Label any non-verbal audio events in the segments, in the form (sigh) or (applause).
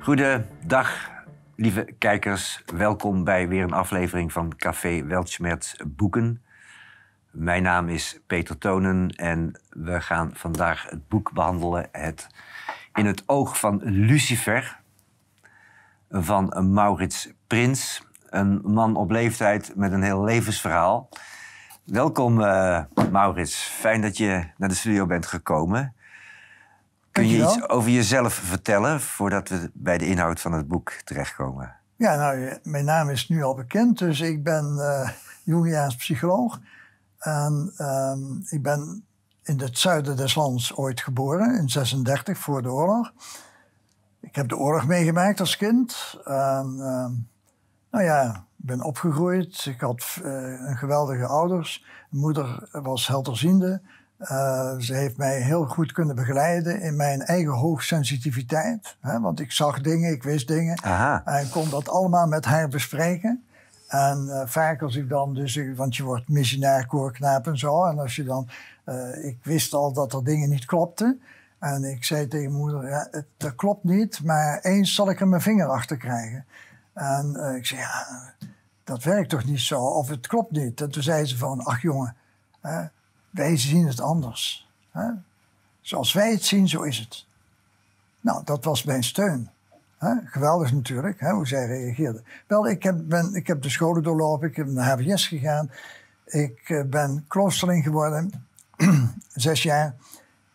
Goedendag, lieve kijkers. Welkom bij weer een aflevering van Café Weltschmerz Boeken. Mijn naam is Peter Tonen en we gaan vandaag het boek behandelen... Het In het oog van Lucifer van Maurits Prins. Een man op leeftijd met een heel levensverhaal. Welkom, eh, Maurits. Fijn dat je naar de studio bent gekomen. Kun je, iets over jezelf vertellen voordat we bij de inhoud van het boek terechtkomen? Ja, nou, mijn naam is nu al bekend, dus ik ben uh, psycholoog. En ehm, ik ben in het zuiden des lands ooit geboren, in 36 voor de oorlog. Ik heb de oorlog meegemaakt als kind. Ehm, nou ja, ik ben opgegroeid. Ik had eh, een geweldige ouders. Mijn moeder was helderziende. Eh, ze heeft mij heel goed kunnen begeleiden in mijn eigen hoogsensitiviteit. Hè, want ik zag dingen, ik wist dingen. En kon dat allemaal met haar bespreken. En eh, vaak als ik dan dus, eh, want je wordt missionair, koorknaap en zo. En als je dan, ik wist al dat er dingen niet klopten. En ik zei tegen moeder, ja, het, dat klopt niet, maar eens zal ik er mijn vinger achter krijgen. En ik zei, ja, dat werkt toch niet zo, of het klopt niet. En toen zei ze van, ach jongen, hè, wij zien het anders. Hè? Zoals wij het zien, zo is het. Nou, dat was mijn steun. Hè? Geweldig natuurlijk, hè, hoe zij reageerde. Wel, ik heb, ben, ik heb de scholen doorlopen, ik heb naar HBS gegaan. Ik eh, ben kloosterling geworden, (clears throat) zes jaar.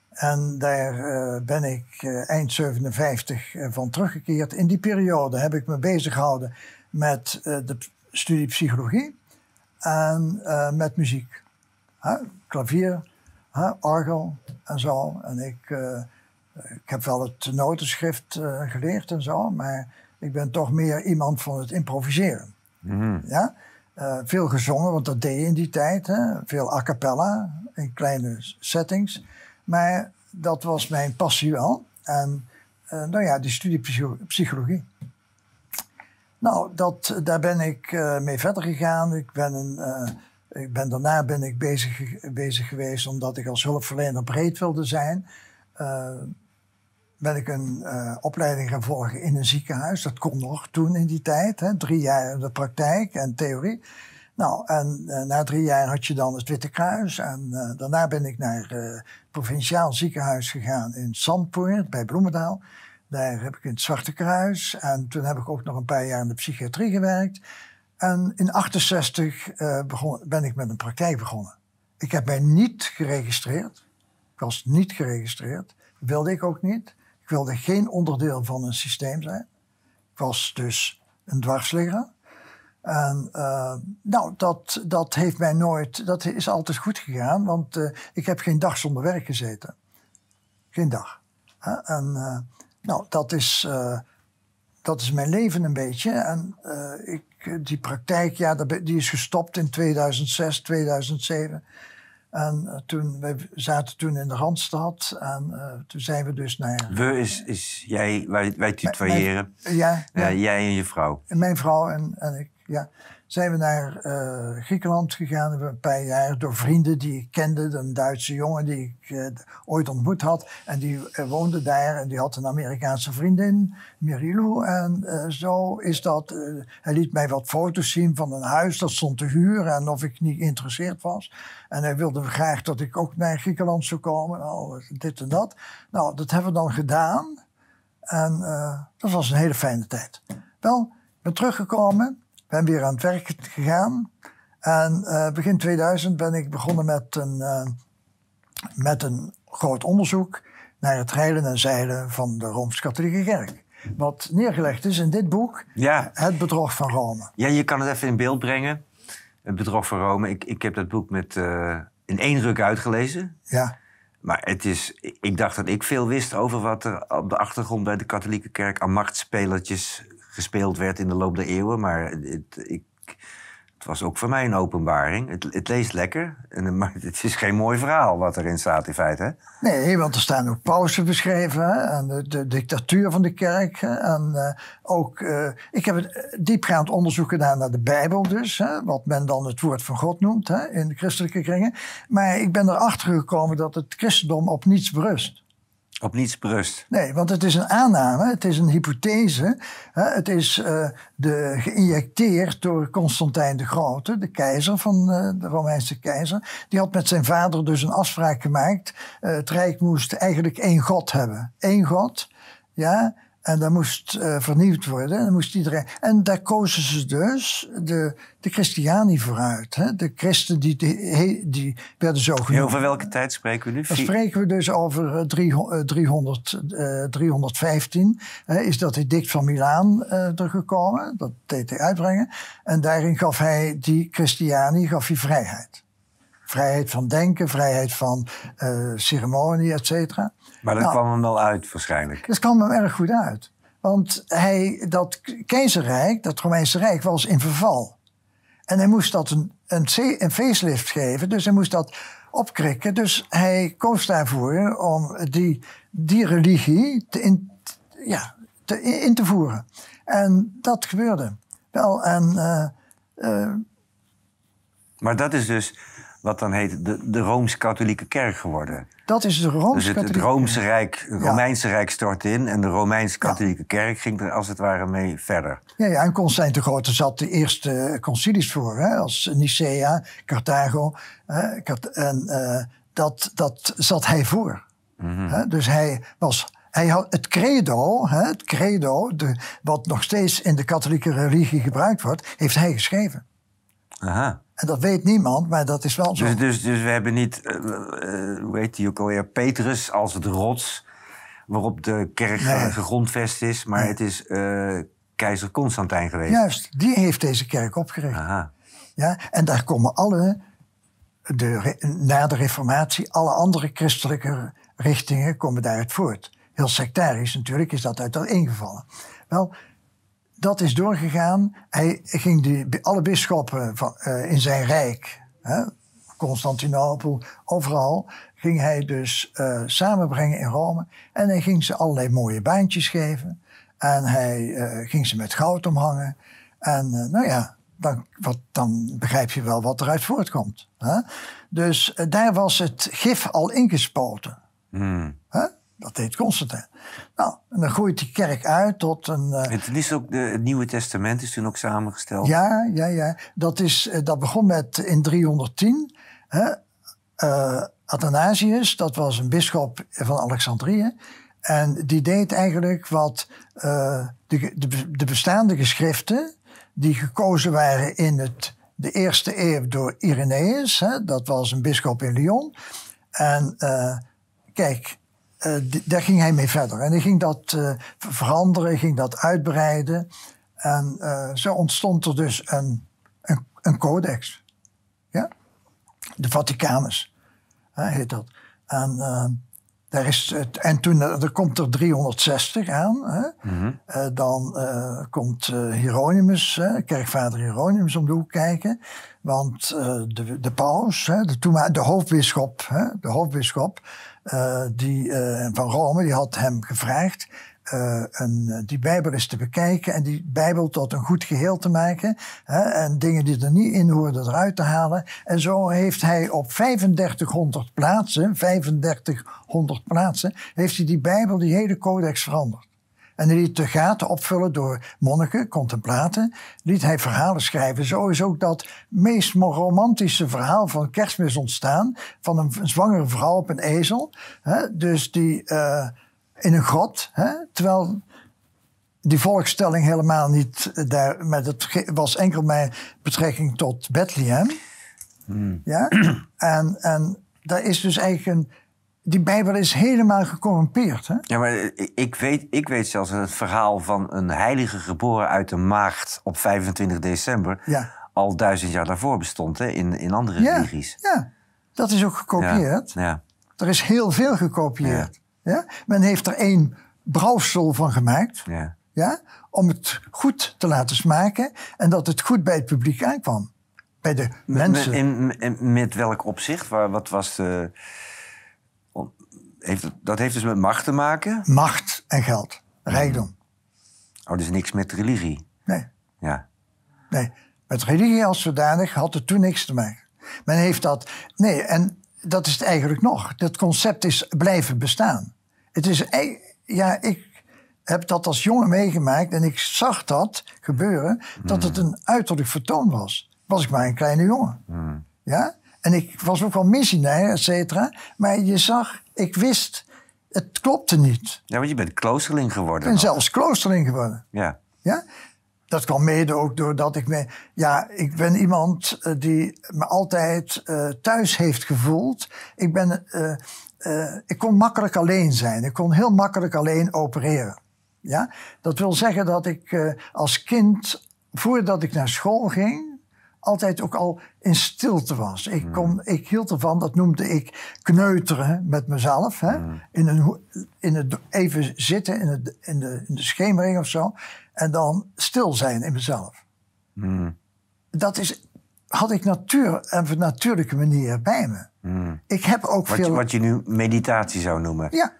En daar eh, ben ik eh, eind 57 van teruggekeerd. In die periode heb ik me bezig gehouden met de studie psychologie en met muziek. Huh? klavier, hè, orgel en zo. En ik, eh, ik heb wel het notenschrift eh, geleerd en zo, maar ik ben toch meer iemand van het improviseren. Mhm. Ja? Eh, veel gezongen, want dat deed je in die tijd. Hè? Veel a cappella, in kleine settings. Maar dat was mijn passie wel. En nou ja, die studie psychologie. Nou, dat, daar ben ik mee verder gegaan. Ik ben een ik ben, daarna ben ik bezig, bezig geweest omdat ik als hulpverlener breed wilde zijn. Eh, ben ik een eh, opleiding gaan volgen in een ziekenhuis. Dat kon nog toen in die tijd. Hè? Drie jaar de praktijk en theorie. Nou, en eh, na drie jaar had je dan het Witte Kruis. En daarna ben ik naar het provinciaal ziekenhuis gegaan in Zandpoort bij Bloemendaal. Daar heb ik in het Zwarte Kruis. En toen heb ik ook nog een paar jaar in de psychiatrie gewerkt. En in 68 eh, begon, ben ik met een praktijk begonnen. Ik heb mij niet geregistreerd. Ik was niet geregistreerd. Dat wilde ik ook niet. Ik wilde geen onderdeel van een systeem zijn. Ik was dus een dwarsligger. En eh, nou, dat, dat heeft mij nooit, dat is altijd goed gegaan, want eh, ik heb geen dag zonder werk gezeten. Geen dag. En nou, dat is, dat is mijn leven een beetje. En ik, eh, die praktijk, ja, die is gestopt in 2006, 2007. En eh, toen, wij zaten toen in de Randstad en eh, toen zijn we dus naar... We is, is jij, wij, wij tutoyeren. Ja, ja, ja, Jij en je vrouw. Mijn vrouw en, en ik, ja zijn we naar eh, Griekenland gegaan. we een paar jaar door vrienden die ik kende, een Duitse jongen die ik eh, ooit ontmoet had. En die eh, woonde daar en die had een Amerikaanse vriendin, Mirilou. En zo is dat. hij liet mij wat foto's zien van een huis dat stond te huren. en of ik niet geïnteresseerd was. En hij wilde graag dat ik ook naar Griekenland zou komen. Oh, dit en dat. Nou, dat hebben we dan gedaan. En dat was een hele fijne tijd. Wel, ik ben teruggekomen ben weer aan het werk gegaan. En eh, begin 2000 ben ik begonnen met een, eh, met een groot onderzoek naar het reilen en zeilen van de Rooms-Katholieke Kerk. Wat neergelegd is in dit boek, ja. Het Bedrog van Rome. Ja, je kan het even in beeld brengen. Het Bedrog van Rome. Ik, ik heb dat boek met, eh, in één ruk uitgelezen. Ja. Maar het is, ik dacht dat ik veel wist over wat er op de achtergrond bij de katholieke kerk aan machtsspelertjes gespeeld werd in de loop der eeuwen. Maar het, ik, het was ook voor mij een openbaring. Het, het, leest lekker, (laughs) maar het is geen mooi verhaal wat erin staat in feite. Nee, want er staan ook pausen beschreven. Hè? En de, dictatuur van de kerk. Hè? En eh, ook, eh, ik heb eh, diepgaand onderzoek gedaan naar de Bijbel dus. Hè? Wat men dan het woord van God noemt in de christelijke kringen. Maar ik ben erachter gekomen dat het christendom op niets berust. Op niets berust. Nee, want het is een aanname, het is een hypothese. Het is uh, de, geïnjecteerd door Constantijn de Grote, de keizer van eh, de Romeinse keizer. Die had met zijn vader dus een afspraak gemaakt. Eh, het Rijk moest eigenlijk één god hebben. Eén god, ja, en dat moest uh, vernieuwd worden. En, moest iedereen... en daar kozen ze dus de, de Christiani vooruit. Hè? De christen die, die, werden zo genoemd. Over welke tijd spreken we nu? Dan spreken we dus over 300, eh, 315. Eh, is dat edict van Milaan uh, er gekomen? Dat deed hij uitbrengen. En daarin gaf hij die Christiani gaf hij vrijheid vrijheid van denken, vrijheid van eh, ceremonie, et cetera. Maar dat nou, kwam hem wel uit waarschijnlijk. Dat kwam hem erg goed uit. Want hij, dat keizerrijk, dat Romeinse Rijk, was in verval. En hij moest dat een, een, facelift geven, dus hij moest dat opkrikken. Dus hij koos daarvoor om die, die religie te in, ja, te, in te voeren. En dat gebeurde. Wel, en... Eh, eh, maar dat is dus wat dan heet de, de Rooms-Katholieke Kerk geworden. Dat is de Rooms-Katholieke dus het, het Rijk, Romeinse Rijk stortte in en de Romeins-Katholieke Kerk ging er als het ware mee verder. Ja, ja en Constantijn de Grote zat de eerste eh, concilies voor, hè, als Nicea, Carthago. Hè, en eh, dat, dat zat hij voor. Mm hè, dus hij was hij had het credo, het credo de, wat nog steeds in de katholieke religie gebruikt wordt, heeft hij geschreven. Aha. En dat weet niemand, maar dat is wel zo. Dus, dus, dus we hebben niet, uh, uh, hoe heet die ook alweer, Petrus als het rots waarop de kerk nee. gegrondvest is. Maar het is eh, keizer Constantijn geweest. Juist, die heeft deze kerk opgericht. Aha. Ja, en daar komen alle, de, na de reformatie, alle andere christelijke richtingen komen daaruit voort. Heel sectarisch natuurlijk is dat uit dat ingevallen. Wel, dat is doorgegaan. Hij ging alle bisschoppen van, eh, in zijn rijk, hè, Constantinopel, overal, ging hij dus eh, samenbrengen in Rome. En hij ging ze allerlei mooie baantjes geven. En hij eh, ging ze met goud omhangen. En nou ja, dan, wat, dan, begrijp je wel wat eruit voortkomt. Hè? Dus daar was het gif al ingespoten. Hmm. Dat deed Constantijn. Nou, en dan groeit die kerk uit tot een. Uh... is ook de, het Nieuwe Testament is toen ook samengesteld. Ja, ja, ja. Dat, is, eh, dat begon met in 310. Hè, eh, Athanasius, dat was een bisschop van Alexandrië. En die deed eigenlijk wat de, de, de, bestaande geschriften, die gekozen waren in het, de eerste eeuw door Irenaeus, hè, dat was een bisschop in Lyon. En kijk, eh, daar ging hij mee verder. En hij ging dat eh, veranderen, ging dat uitbreiden. En eh, zo ontstond er dus een, een, een codex. Ja? De Vaticanus heet dat. En, daar is het, en toen er komt er 360 aan. Mhm. dan komt Hieronymus, kerkvader Hieronymus, om de hoek kijken. Want de, de paus, de, de hoofdbisschop, de hoofdbisschop eh, die, eh, van Rome, die had hem gevraagd uh, een, die Bijbel eens te bekijken en die Bijbel tot een goed geheel te maken. Hè, en dingen die er niet in hoorden eruit te halen. En zo heeft hij op 3500 plaatsen, 3500 plaatsen, heeft hij die Bijbel, die hele codex veranderd. En die liet de gaten opvullen door monniken, contemplaten. Liet hij verhalen schrijven. Zo is ook dat meest romantische verhaal van kerstmis ontstaan. Van een zwangere vrouw op een ezel. Hè, dus die eh, in een grot. Hè, terwijl die volkstelling helemaal niet eh, daar. Maar dat was enkel mijn betrekking tot Bethlehem. Hmm. Ja? En, en daar is dus eigenlijk een die Bijbel is helemaal gecorrumpeerd. Hè? Ja, maar ik weet, ik weet zelfs het verhaal van een heilige geboren uit de maagd op 25 december. al duizend jaar daarvoor bestond hè, in, in andere religies. Ja, dat is ook gekopieerd. Ja, Er is heel veel gekopieerd. Ja. Men heeft er één brouwsel van gemaakt. Ja. Ja? Om het goed te laten smaken en dat het goed bij het publiek aankwam. Bij de mensen. Met, in, met welk opzicht? wat was de heeft, dat heeft dus met macht te maken? Macht en geld. Rijkdom. Oh, dus niks met religie? Nee. Ja. Nee, met religie als zodanig had het toen niks te maken. Men heeft dat... Nee, en dat is het eigenlijk nog. Dat concept is blijven bestaan. Het is... E- ja, ik, heb dat als jongen meegemaakt en ik zag dat gebeuren, dat het hmm. een uiterlijk vertoon was. Was ik maar een kleine jongen. Hmm. Ja? En ik was ook wel missionair, et cetera. Maar je zag, ik wist, het klopte niet. Ja, want je bent kloosterling geworden. Ik ben zelfs kloosterling geworden. Ja. ja. Dat kwam mede ook doordat ik me... Ja, ik ben iemand eh, die me altijd eh, thuis heeft gevoeld. Ik ben... Eh, ik kon makkelijk alleen zijn. Ik kon heel makkelijk alleen opereren. Ja? Dat wil zeggen dat ik als kind, voordat ik naar school ging, altijd ook al in stilte was. Ik, hmm. ik hield ervan, dat noemde ik kneuteren met mezelf. Hè? Hmm. In een, in het, even zitten in, het, de, in de schemering of zo. En dan stil zijn in mezelf. Hmm. Dat is, had ik natuur, eh, en op natuurlijke manier bij me. Ik heb ook wat, veel... Wat je nu meditatie zou noemen. Ja,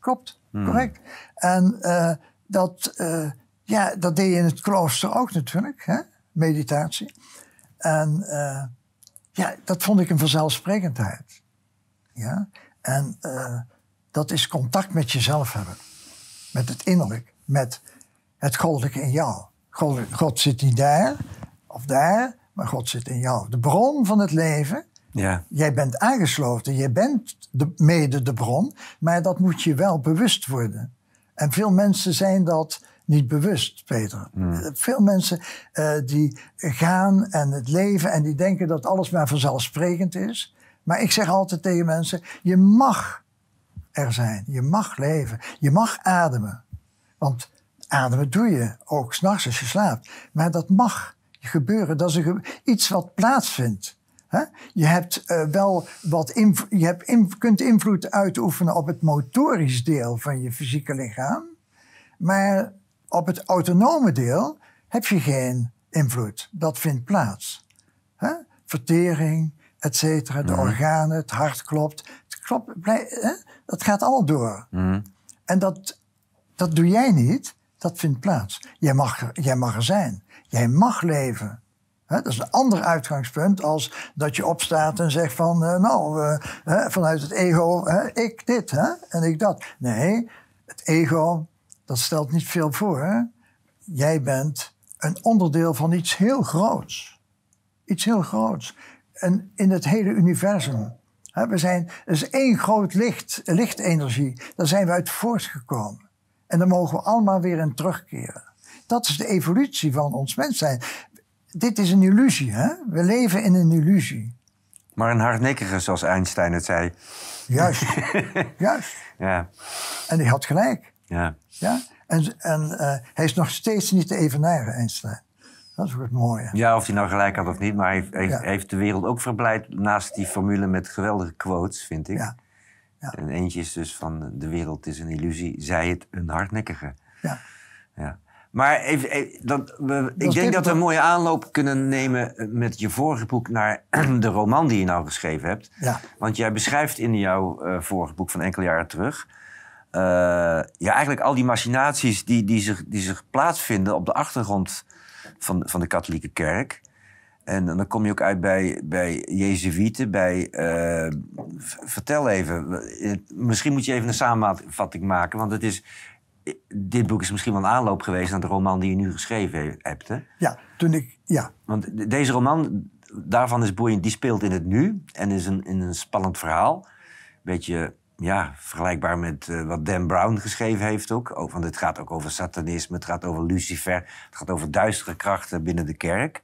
klopt. Correct. En eh, dat, eh, ja, dat deed je in het klooster ook natuurlijk, hè? meditatie. En eh, ja, dat vond ik een vanzelfsprekendheid. Ja? En eh, dat is contact met jezelf hebben. Met het innerlijk. Met het goddelijke in jou. God, God zit niet daar of daar, maar God zit in jou. De bron van het leven. Ja. Jij bent aangesloten, jij bent de, mede de bron, maar dat moet je wel bewust worden. En veel mensen zijn dat niet bewust, Peter. Hmm. Veel mensen eh, die gaan en het leven en die denken dat alles maar vanzelfsprekend is. Maar ik zeg altijd tegen mensen: je mag er zijn, je mag leven, je mag ademen. Want ademen doe je ook s'nachts als je slaapt. Maar dat mag gebeuren, dat is iets wat plaatsvindt. Je, hebt, eh, wel wat je hebt kunt invloed uitoefenen op het motorisch deel van je fysieke lichaam. Maar op het autonome deel heb je geen invloed. Dat vindt plaats. Hè? Vertering, et cetera, de mhm. organen, het hart klopt. Het klopt blij, hè? Dat gaat allemaal door. Mhm. En dat, dat doe jij niet, dat vindt plaats. Jij mag, er, jij mag zijn. Jij mag leven. dat is een ander uitgangspunt als dat je opstaat en zegt van, eh, nou, eh, vanuit het ego, hè, ik dit en ik dat. Nee, het ego dat stelt niet veel voor. Hè? Jij bent een onderdeel van iets heel groots. Iets heel groots. En in het hele universum. We zijn, er is één groot licht, lichtenergie. Daar zijn we uit voortgekomen. En daar mogen we allemaal weer in terugkeren. Dat is de evolutie van ons mens zijn. Dit is een illusie, hè? We leven in een illusie. Maar een hardnekkige, zoals Einstein het zei. Juist, (laughs) juist. Ja. En die had gelijk. Ja. Ja? En, en eh, hij is nog steeds niet te evenaren, Einstein. Dat is het mooie. Ja, of hij nou gelijk had of niet, maar hij heeft, de wereld ook verblijd naast die formule met geweldige quotes, vind ik. Ja. En eentje is dus van de wereld is een illusie, zij het een hardnekkige. Ja. ja. Maar even, eh, dat we, ik denk dat we een mooie aanloop kunnen nemen eh, met je vorige boek naar (clears throat) de roman die je nou geschreven hebt. Ja. Want jij beschrijft in jouw vorige boek van enkele jaren terug eh, ja, eigenlijk al die machinaties die, die, zich, die zich plaatsvinden op de achtergrond van, van de katholieke kerk. En, dan kom je ook uit bij, bij Jezuïeten, bij... Eh, vertel even, misschien moet je even een samenvatting maken, want het is... Dit boek is misschien wel een aanloop geweest naar de roman die je nu geschreven hebt, hè? Ja, toen ik, ja. Want deze roman, daarvan is boeiend, die speelt in het nu en is een, in een spannend verhaal. Beetje ja, vergelijkbaar met eh, wat Dan Brown geschreven heeft ook. ook. Oh, want het gaat ook over satanisme, het gaat over Lucifer, het gaat over duistere krachten binnen de kerk.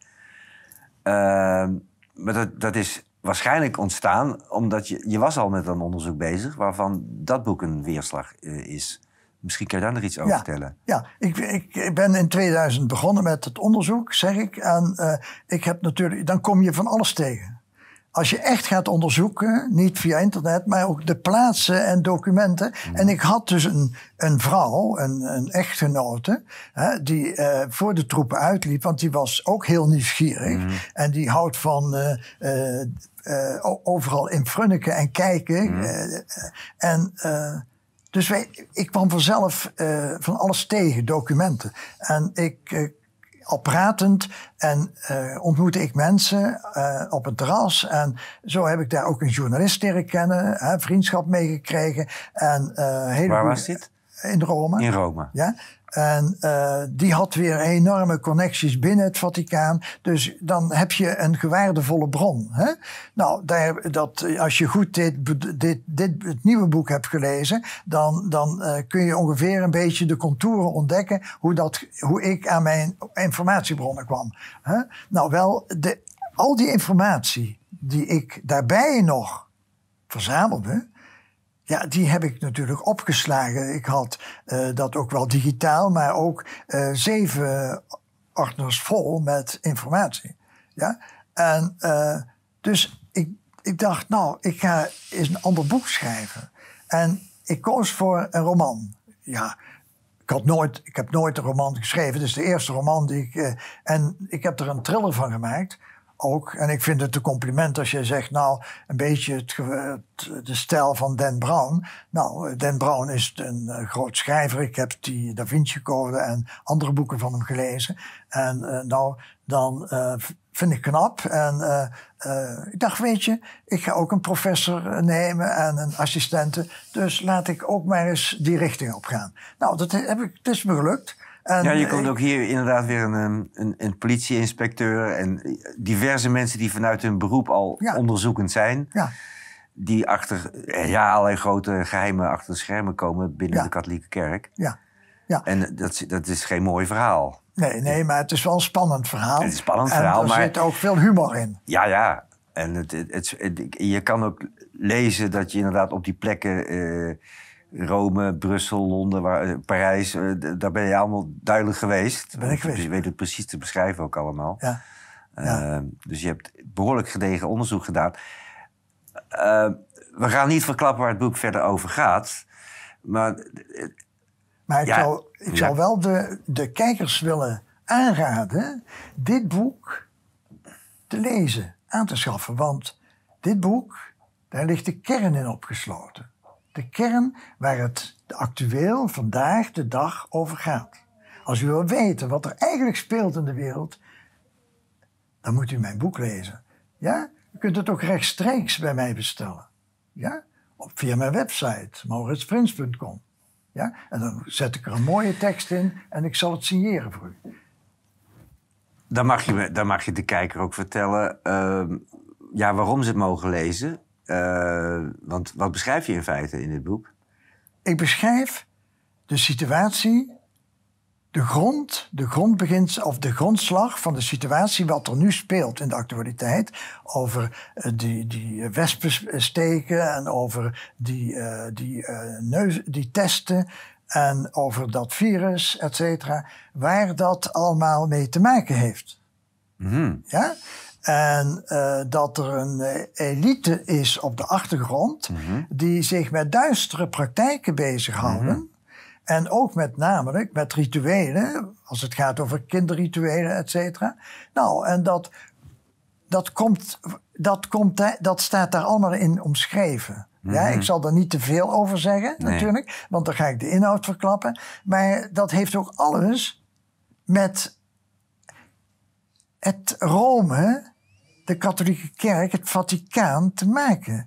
Ehm, maar dat, dat is waarschijnlijk ontstaan omdat je, je was al met een onderzoek bezig waarvan dat boek een weerslag eh, is. Misschien kan je daar nog iets over vertellen. Ja, ik, ik, ben in 2000 begonnen met het onderzoek, zeg ik. En eh, ik heb natuurlijk, dan kom je van alles tegen als je echt gaat onderzoeken, niet via internet, maar ook de plaatsen en documenten. Mhm. En ik had dus een, een vrouw, een, een echtgenote, hè, die eh, voor de troepen uitliep, want die was ook heel nieuwsgierig. Mhm. En die houdt van eh, eh, overal in frunniken en kijken. Mhm. en. dus wij, ik kwam vanzelf van alles tegen, documenten. En ik al pratend en uh, ontmoette ik mensen uh, op het terras. En zo heb ik daar ook een journalist leren kennen, hè, vriendschap meegekregen. En, uh, hele Waar was dit? In Rome. In Rome. Ja. En uh, die had weer enorme connecties binnen het Vaticaan. Dus dan heb je een gewaardevolle bron. Hè? Nou, daar, dat, als je goed dit, dit, dit, het nieuwe boek hebt gelezen, dan, dan uh, kun je ongeveer een beetje de contouren ontdekken hoe, dat, hoe ik aan mijn informatiebronnen kwam. Hè? Nou, wel, de, al die informatie die ik daarbij nog verzamelde, ja, die heb ik natuurlijk opgeslagen. Ik had eh, dat ook wel digitaal, maar ook eh, zeven ordners vol met informatie. Ja? En eh, dus ik, ik dacht, nou, ik ga eens een ander boek schrijven. En ik koos voor een roman. Ja, ik, had nooit, ik heb nooit een roman geschreven. Het is de eerste roman die ik. en ik heb er een thriller van gemaakt ook. En ik vind het een compliment als jij zegt, nou, een beetje het, de stijl van Dan Brown. Nou, eh, Dan Brown is een eh, groot schrijver. Ik heb die Da Vinci Code en andere boeken van hem gelezen. En eh, nou, dan vind ik knap. En ik dacht, weet je, ik ga ook een professor nemen en een assistente. Dus laat ik ook maar eens die richting op gaan. Nou, dat heb ik, het is me gelukt ja, ehm, je komt eh, ook hier inderdaad weer een, ehm, een, een, politieinspecteur en eh, diverse mensen die vanuit hun beroep al onderzoekend zijn. Ja. Die achter eh, ja, allerlei grote geheimen achter de schermen komen binnen de katholieke kerk. Ja. Ja. En dat, dat is geen mooi verhaal. Nee, nee, maar het is wel een spannend verhaal. Het is een spannend verhaal, maar... Er zit ook veel humor in. Ja, ja. En het, het, je kan ook lezen dat je inderdaad op die plekken... Rome, Brussel, Londen, waar, eh, Parijs, eh, daar ben je allemaal duidelijk geweest. Ben ik geweest. je weet het precies te beschrijven ook allemaal. Ja. Eh, dus je hebt behoorlijk gedegen onderzoek gedaan. we gaan niet verklappen waar het boek verder over gaat. Maar, maar ik, ja. zou, ik wel de, de kijkers willen aanraden dit boek te lezen, aan te schaffen. Want dit boek, daar ligt de kern in opgesloten de kern waar het actueel vandaag de dag over gaat. Als u wil weten wat er eigenlijk speelt in de wereld, dan moet u mijn boek lezen. Ja? U kunt het ook rechtstreeks bij mij bestellen. Ja? Op, via mijn website, mauritsprins.com. Ja? En dan zet ik er een mooie tekst in en ik zal het signeren voor u. Dan mag je, dan mag je de kijker ook vertellen ehm, ja, waarom ze het mogen lezen. Eh, want wat beschrijf je in feite in dit boek? Ik beschrijf de situatie, de grond, de grondbegins of de grondslag van de situatie wat er nu speelt in de actualiteit. Over eh, die, die eh, wespensteken en over die, die, neus, die testen en over dat virus, et cetera. Waar dat allemaal mee te maken heeft. Mhm. Ja? En eh, dat er een eh, elite is op de achtergrond mhm. die zich met duistere praktijken bezighouden. Mhm. En ook met namelijk met rituelen, als het gaat over kinderrituelen, et cetera. Nou, en dat, dat, komt, dat, komt, dat staat daar allemaal in omschreven. Ja, mhm. ik zal er niet te veel over zeggen, natuurlijk, want dan ga ik de inhoud verklappen. Maar dat heeft ook alles met het Rome de katholieke kerk, het Vaticaan, te maken.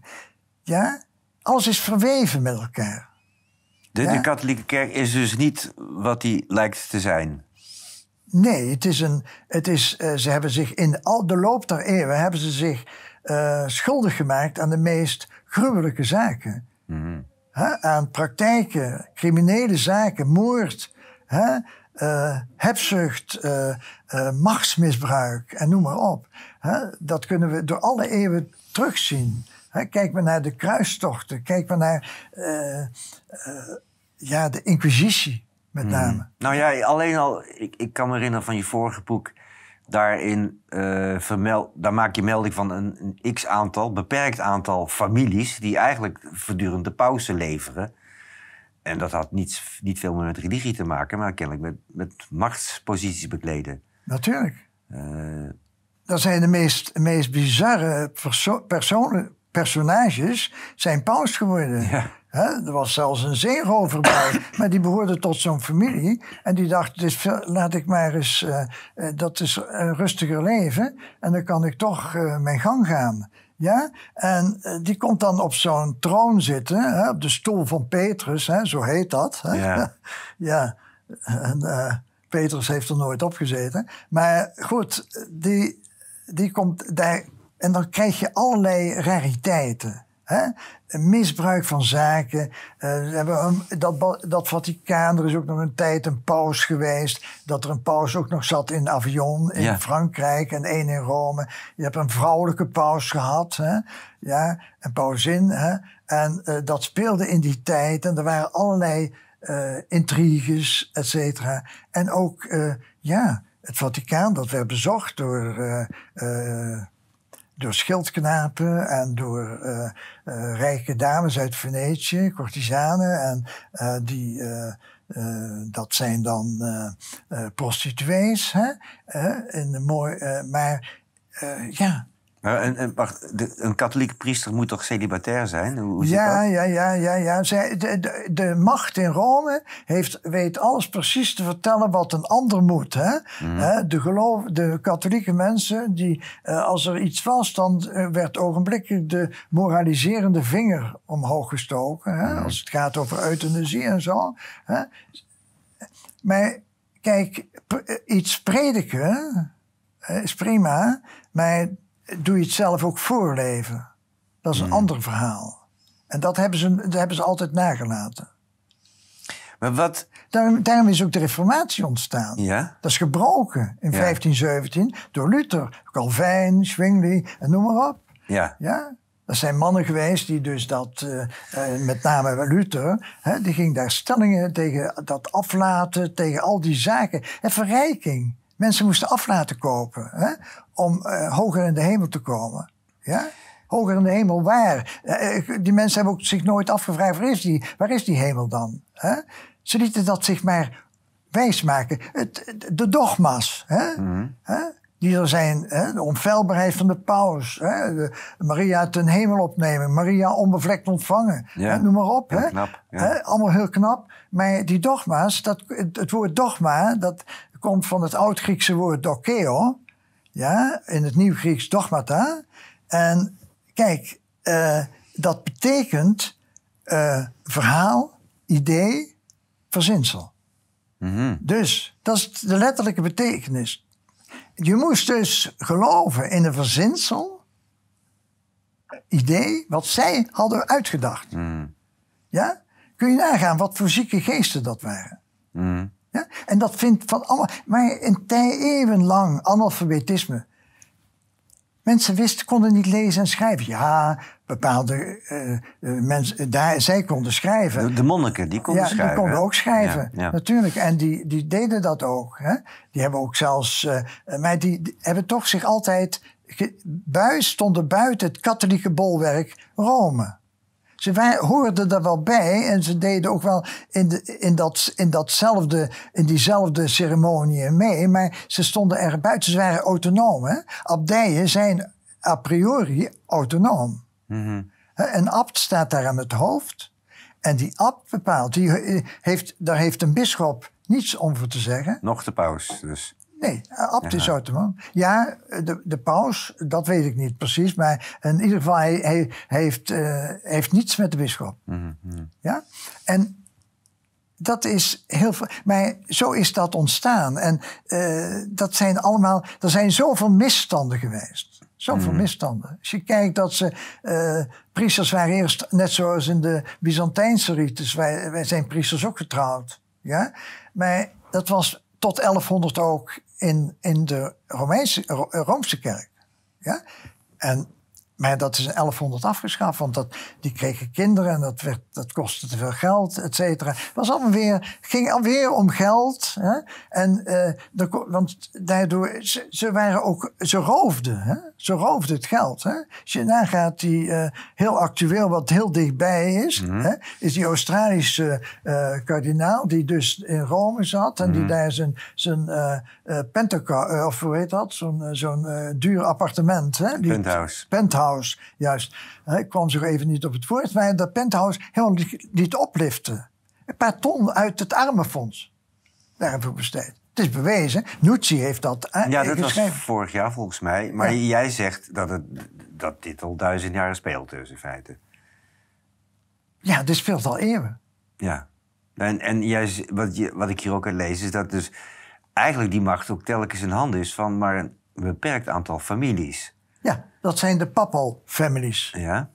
Ja? Alles is verweven met elkaar. De, katholieke kerk is dus niet wat die lijkt te zijn. Nee, het is een, het is, eh, ze hebben zich in al de loop der eeuwen hebben ze zich eh, schuldig gemaakt aan de meest gruwelijke zaken. Mhm. aan praktijken, criminele zaken, moord, eh, hebzucht, machtsmisbruik en noem maar op dat kunnen we door alle eeuwen terugzien. kijk maar naar de kruistochten. Kijk maar naar eh, eh, ja, de inquisitie met mhm. name. Nou ja, alleen al, ik, ik kan me herinneren van je vorige boek. Daarin eh, vermeld, daar maak je melding van een, een x-aantal, beperkt aantal families... die eigenlijk voortdurend de pauze leveren. En dat had niets, niet veel meer met religie te maken... maar kennelijk met, met machtsposities bekleden. Natuurlijk dat zijn de meest, meest bizarre personages, zijn paus geworden. Ja. er was zelfs een zeerover bij, (coughs) maar die behoorde tot zo'n familie. En die dacht, dus laat ik maar eens, eh, eh, dat is een eh, rustiger leven. En dan kan ik toch mijn gang gaan. Ja? En die komt dan op zo'n troon zitten, hè, op de stoel van Petrus, hè, zo heet dat. Hè? Ja. (laughs) ja. En, Petrus heeft er nooit op gezeten. Maar goed, die, die komt daar. En dan krijg je allerlei rariteiten. Hè? Misbruik van zaken. Eh, hebben dat, dat Vaticaan, er is ook nog een tijd een paus geweest. Dat er een paus ook nog zat in Avion in Frankrijk en één in Rome. Je hebt een vrouwelijke paus gehad, hè? Ja, een pausin. Hè? En eh, dat speelde in die tijd. En er waren allerlei uh, eh, intriges, et cetera. En ook, ja, het Vaticaan, dat werd bezocht door, eh, eh, door schildknapen en door eh, rijke dames uit Venetië, cortisanen. En die. dat zijn dan uh, prostituees. Hè? in de mooi, maar ja, en, wacht, een katholieke priester moet toch celibatair zijn? ja, ja, ja, ja, ja. Zij, de, macht in Rome heeft, weet alles precies te vertellen wat een ander moet. Hè? Mhm. Hè? De, geloof, de katholieke mensen, die, eh, als er iets was, dan uh, werd ogenblikkelijk de moraliserende vinger omhoog gestoken. Hè? Mhm. Als het gaat over euthanasie en zo. Hè? Maar kijk, eh, iets prediken is prima, maar doe je het zelf ook voorleven. Dat is een hmm. ander verhaal. En dat hebben ze, hebben ze altijd nagelaten. Maar wat... Daarom, is ook de reformatie ontstaan. Ja? Dat is gebroken in 1517 door Luther, Calvijn, Zwingli en noem maar op. Ja. Ja? Dat zijn mannen geweest die dus dat, eh, eh, met name Luther, hè, die ging daar stellingen tegen dat aflaten, tegen al die zaken. En verrijking. Mensen moesten aflaten kopen hè, om eh, hoger in de hemel te komen. Ja? Hoger in de hemel waar? Eh, die mensen hebben ook zich nooit afgevraagd, waar is die, waar is die hemel dan? Ze lieten dat zich maar wijsmaken. Het, de dogma's mhm. hè? die er zijn, hè? de onfeilbaarheid van de paus, hè? De Maria ten hemel opnemen, Maria onbevlekt ontvangen, noem maar op. Heel hè? Knap, hè? Allemaal heel knap. Maar die dogma's, dat, het, woord dogma, dat komt van het oud-Griekse woord dokeo. Ja, in het Nieuw-Grieks dogmata. En kijk, eh, dat betekent eh, verhaal, idee, verzinsel. Mhm. Dus dat is de letterlijke betekenis. Je moest dus geloven in een verzinsel, idee, wat zij hadden uitgedacht. Mhm. Ja? Kun je nagaan wat voor zieke geesten dat waren? Mm. En dat vindt van allemaal. Maar een tij eeuwenlang analfabetisme. Mensen wisten, konden niet lezen en schrijven. Ja, bepaalde eh, eh, mensen, eh, daar, zij konden schrijven. De, monniken, die konden schrijven. Ja, die konden ook schrijven, natuurlijk. En die, die deden dat ook. Hè? Die hebben ook zelfs... maar die, hebben toch zich altijd... Buis stonden buiten het katholieke bolwerk Rome. Ze hoorden er wel bij en ze deden ook wel in, de, in, dat, in, datzelfde, in diezelfde ceremonie mee, maar ze stonden er buiten. Ze waren autonoom. Hè? Abdijen zijn a priori autonoom. Mm Een abt staat daar aan het hoofd en die abt bepaalt, die eh, heeft, daar heeft een bisschop niets om voor te zeggen. Nog de paus dus. Nee, abt is Ottoman. Ja, de, de paus, dat weet ik niet precies. Maar in ieder geval, hij, hij heeft, eh, heeft niets met de bisschop. Mhm, mhm. Ja? En dat is heel veel. Maar zo is dat ontstaan. En eh, dat zijn allemaal. Er zijn zoveel misstanden geweest. Zoveel mhm. misstanden. Als je kijkt dat ze. Eh, priesters waren eerst. Net zoals in de Byzantijnse rites. Wij, wij zijn priesters ook getrouwd. Ja? Maar dat was tot 1100 ook in, in de Romeinse, Roomse kerk. Ja? En maar dat is 1100 afgeschaft, want dat, die kregen kinderen en dat, werd, dat kostte te veel geld, et cetera. was weer ging alweer om geld. Hè? En, eh, want daardoor, ze, waren ook, ze roofden, hè? ze roofden het geld. Hè? Als je nagaat, die eh, heel actueel, wat heel dichtbij is, mhm. hè? is die Australische eh, kardinaal, die dus in Rome zat en die mhm. daar zijn, zijn of hoe heet dat, zo'n zo'n duur appartement. Hè? penthouse juist. Ik kwam zo even niet op het woord, maar dat penthouse helemaal liet opliften. Een paar ton uit het armenfonds. Daarvoor besteed. Het is bewezen. Nutsi heeft dat Ja, dat geschreven. was vorig jaar volgens mij. Maar jij zegt dat, het, dat dit al duizend jaren speelt dus in feite. Ja, dit speelt al eeuwen. Ja. En, en juist wat, je, wat ik hier ook aan lees is dat dus eigenlijk die macht ook telkens in handen is van maar een beperkt aantal families. Ja, dat zijn de papal-families. Ja.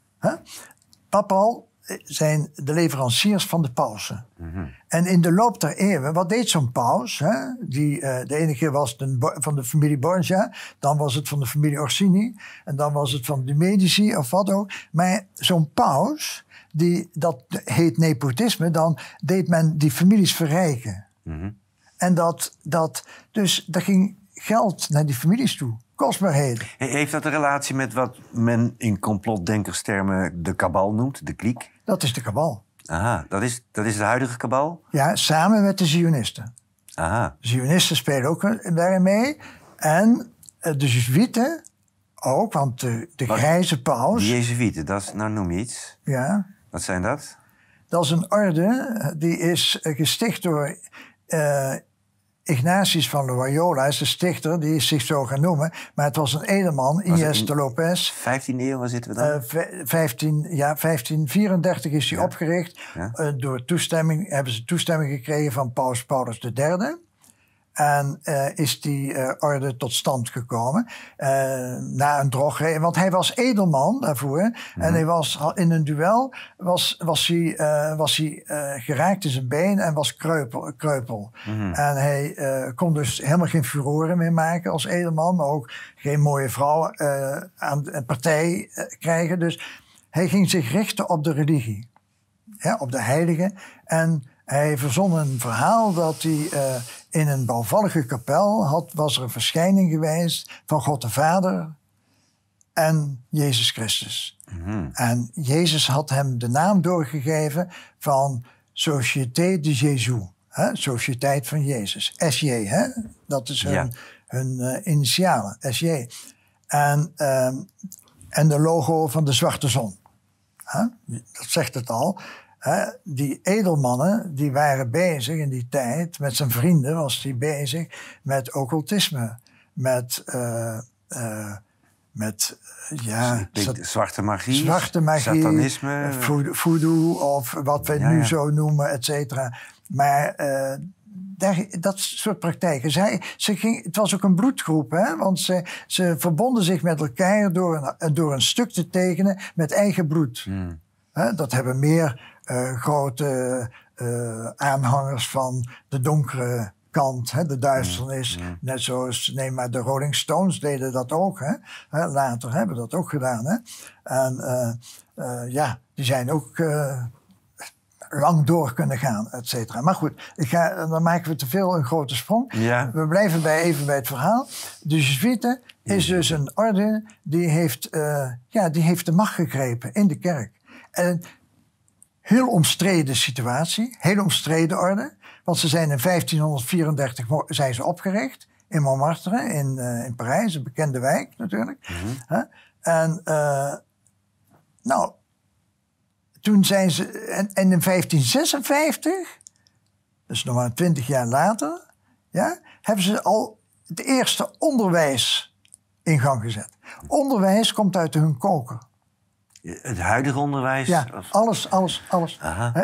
Papal eh, zijn de leveranciers van de pausen. Mhm. En in de loop der eeuwen, wat deed zo'n paus? Hè? Die, eh, de ene keer was het van de familie Borgia, dan was het van de familie Orsini, en dan was het van de Medici of wat ook. Maar zo'n paus, die, dat heet nepotisme, dan deed men die families verrijken. Mm En dat, dat, dus daar ging geld naar die families toe. Heeft dat een relatie met wat men in complotdenkerstermen de kabal noemt, de kliek? Dat is de kabal. Aha, dat is, dat is de huidige kabal? Ja, samen met de Zionisten. Aha. De Zionisten spelen ook daarin mee. En eh, de Jesuiten ook, want de, de grijze paus... De Jesuiten, dat nou noem je iets. Ja. Wat zijn dat? Dat is een orde eh, die is eh, gesticht door Ignatius van Loyola is de stichter, die is zich zo gaan noemen. Maar het was een edelman, IS de Lopez. 15e eeuw, zitten we dan? 15, eh, ja, 1534 is hij opgericht. Eh, door toestemming, hebben ze toestemming gekregen van paus Paulus III. En eh, is die eh, orde tot stand gekomen eh, na een drogreden. Want hij was edelman daarvoor. En mhm. hij was in een duel was, was hij, was hij geraakt in zijn been en was kreupel. kreupel. Mhm. En hij kon dus helemaal geen furoren meer maken als edelman. Maar ook geen mooie vrouw aan een partij krijgen. Dus hij ging zich richten op de religie. Ja, op de heilige. En hij verzon een verhaal dat hij in een bouwvallige kapel had, was er een verschijning geweest van God de Vader en Jezus Christus. Mhm. En Jezus had hem de naam doorgegeven van Société de Jésus, hè? Sociëteit van Jezus, SJ, hè? dat is hun, hun eh, initialen, SJ. En, ehm, en de logo van de Zwarte Zon. Dat zegt het al die edelmannen die waren bezig in die tijd, met zijn vrienden was hij bezig met occultisme, met, eh, eh, met eh, ja, dus zwarte magie, zwarte magie satanisme, voodoo of wat we nu zo noemen, et cetera. Maar dat soort praktijken. Zij, ze ging, het was ook een bloedgroep, hè? want ze, ze verbonden zich met elkaar door een, door een stuk te tekenen met eigen bloed. Hmm. dat hebben meer eh, grote eh, aanhangers van de donkere kant, hè, de duisternis. Mm, mm. Net zoals, neem maar de Rolling Stones deden dat ook. Hè. Later hebben dat ook gedaan. Hè. En eh, ja, die zijn ook lang door kunnen gaan, et cetera. Maar goed, ik ga, dan maken we te veel een grote sprong. We blijven bij, even bij het verhaal. De Jesuiten is dus een orde die heeft, ja, die heeft de macht gegrepen in de kerk. En heel omstreden situatie, heel omstreden orde. Want ze zijn in 1534 zijn ze opgericht in Montmartre, in, eh, in Parijs, een bekende wijk natuurlijk. Mhm. En eh, nou, toen zijn ze. En, in 1556, dus nog maar 20 jaar later, ja, hebben ze al het eerste onderwijs in gang gezet. Onderwijs komt uit hun koker. Het huidige onderwijs? alles, alles, alles.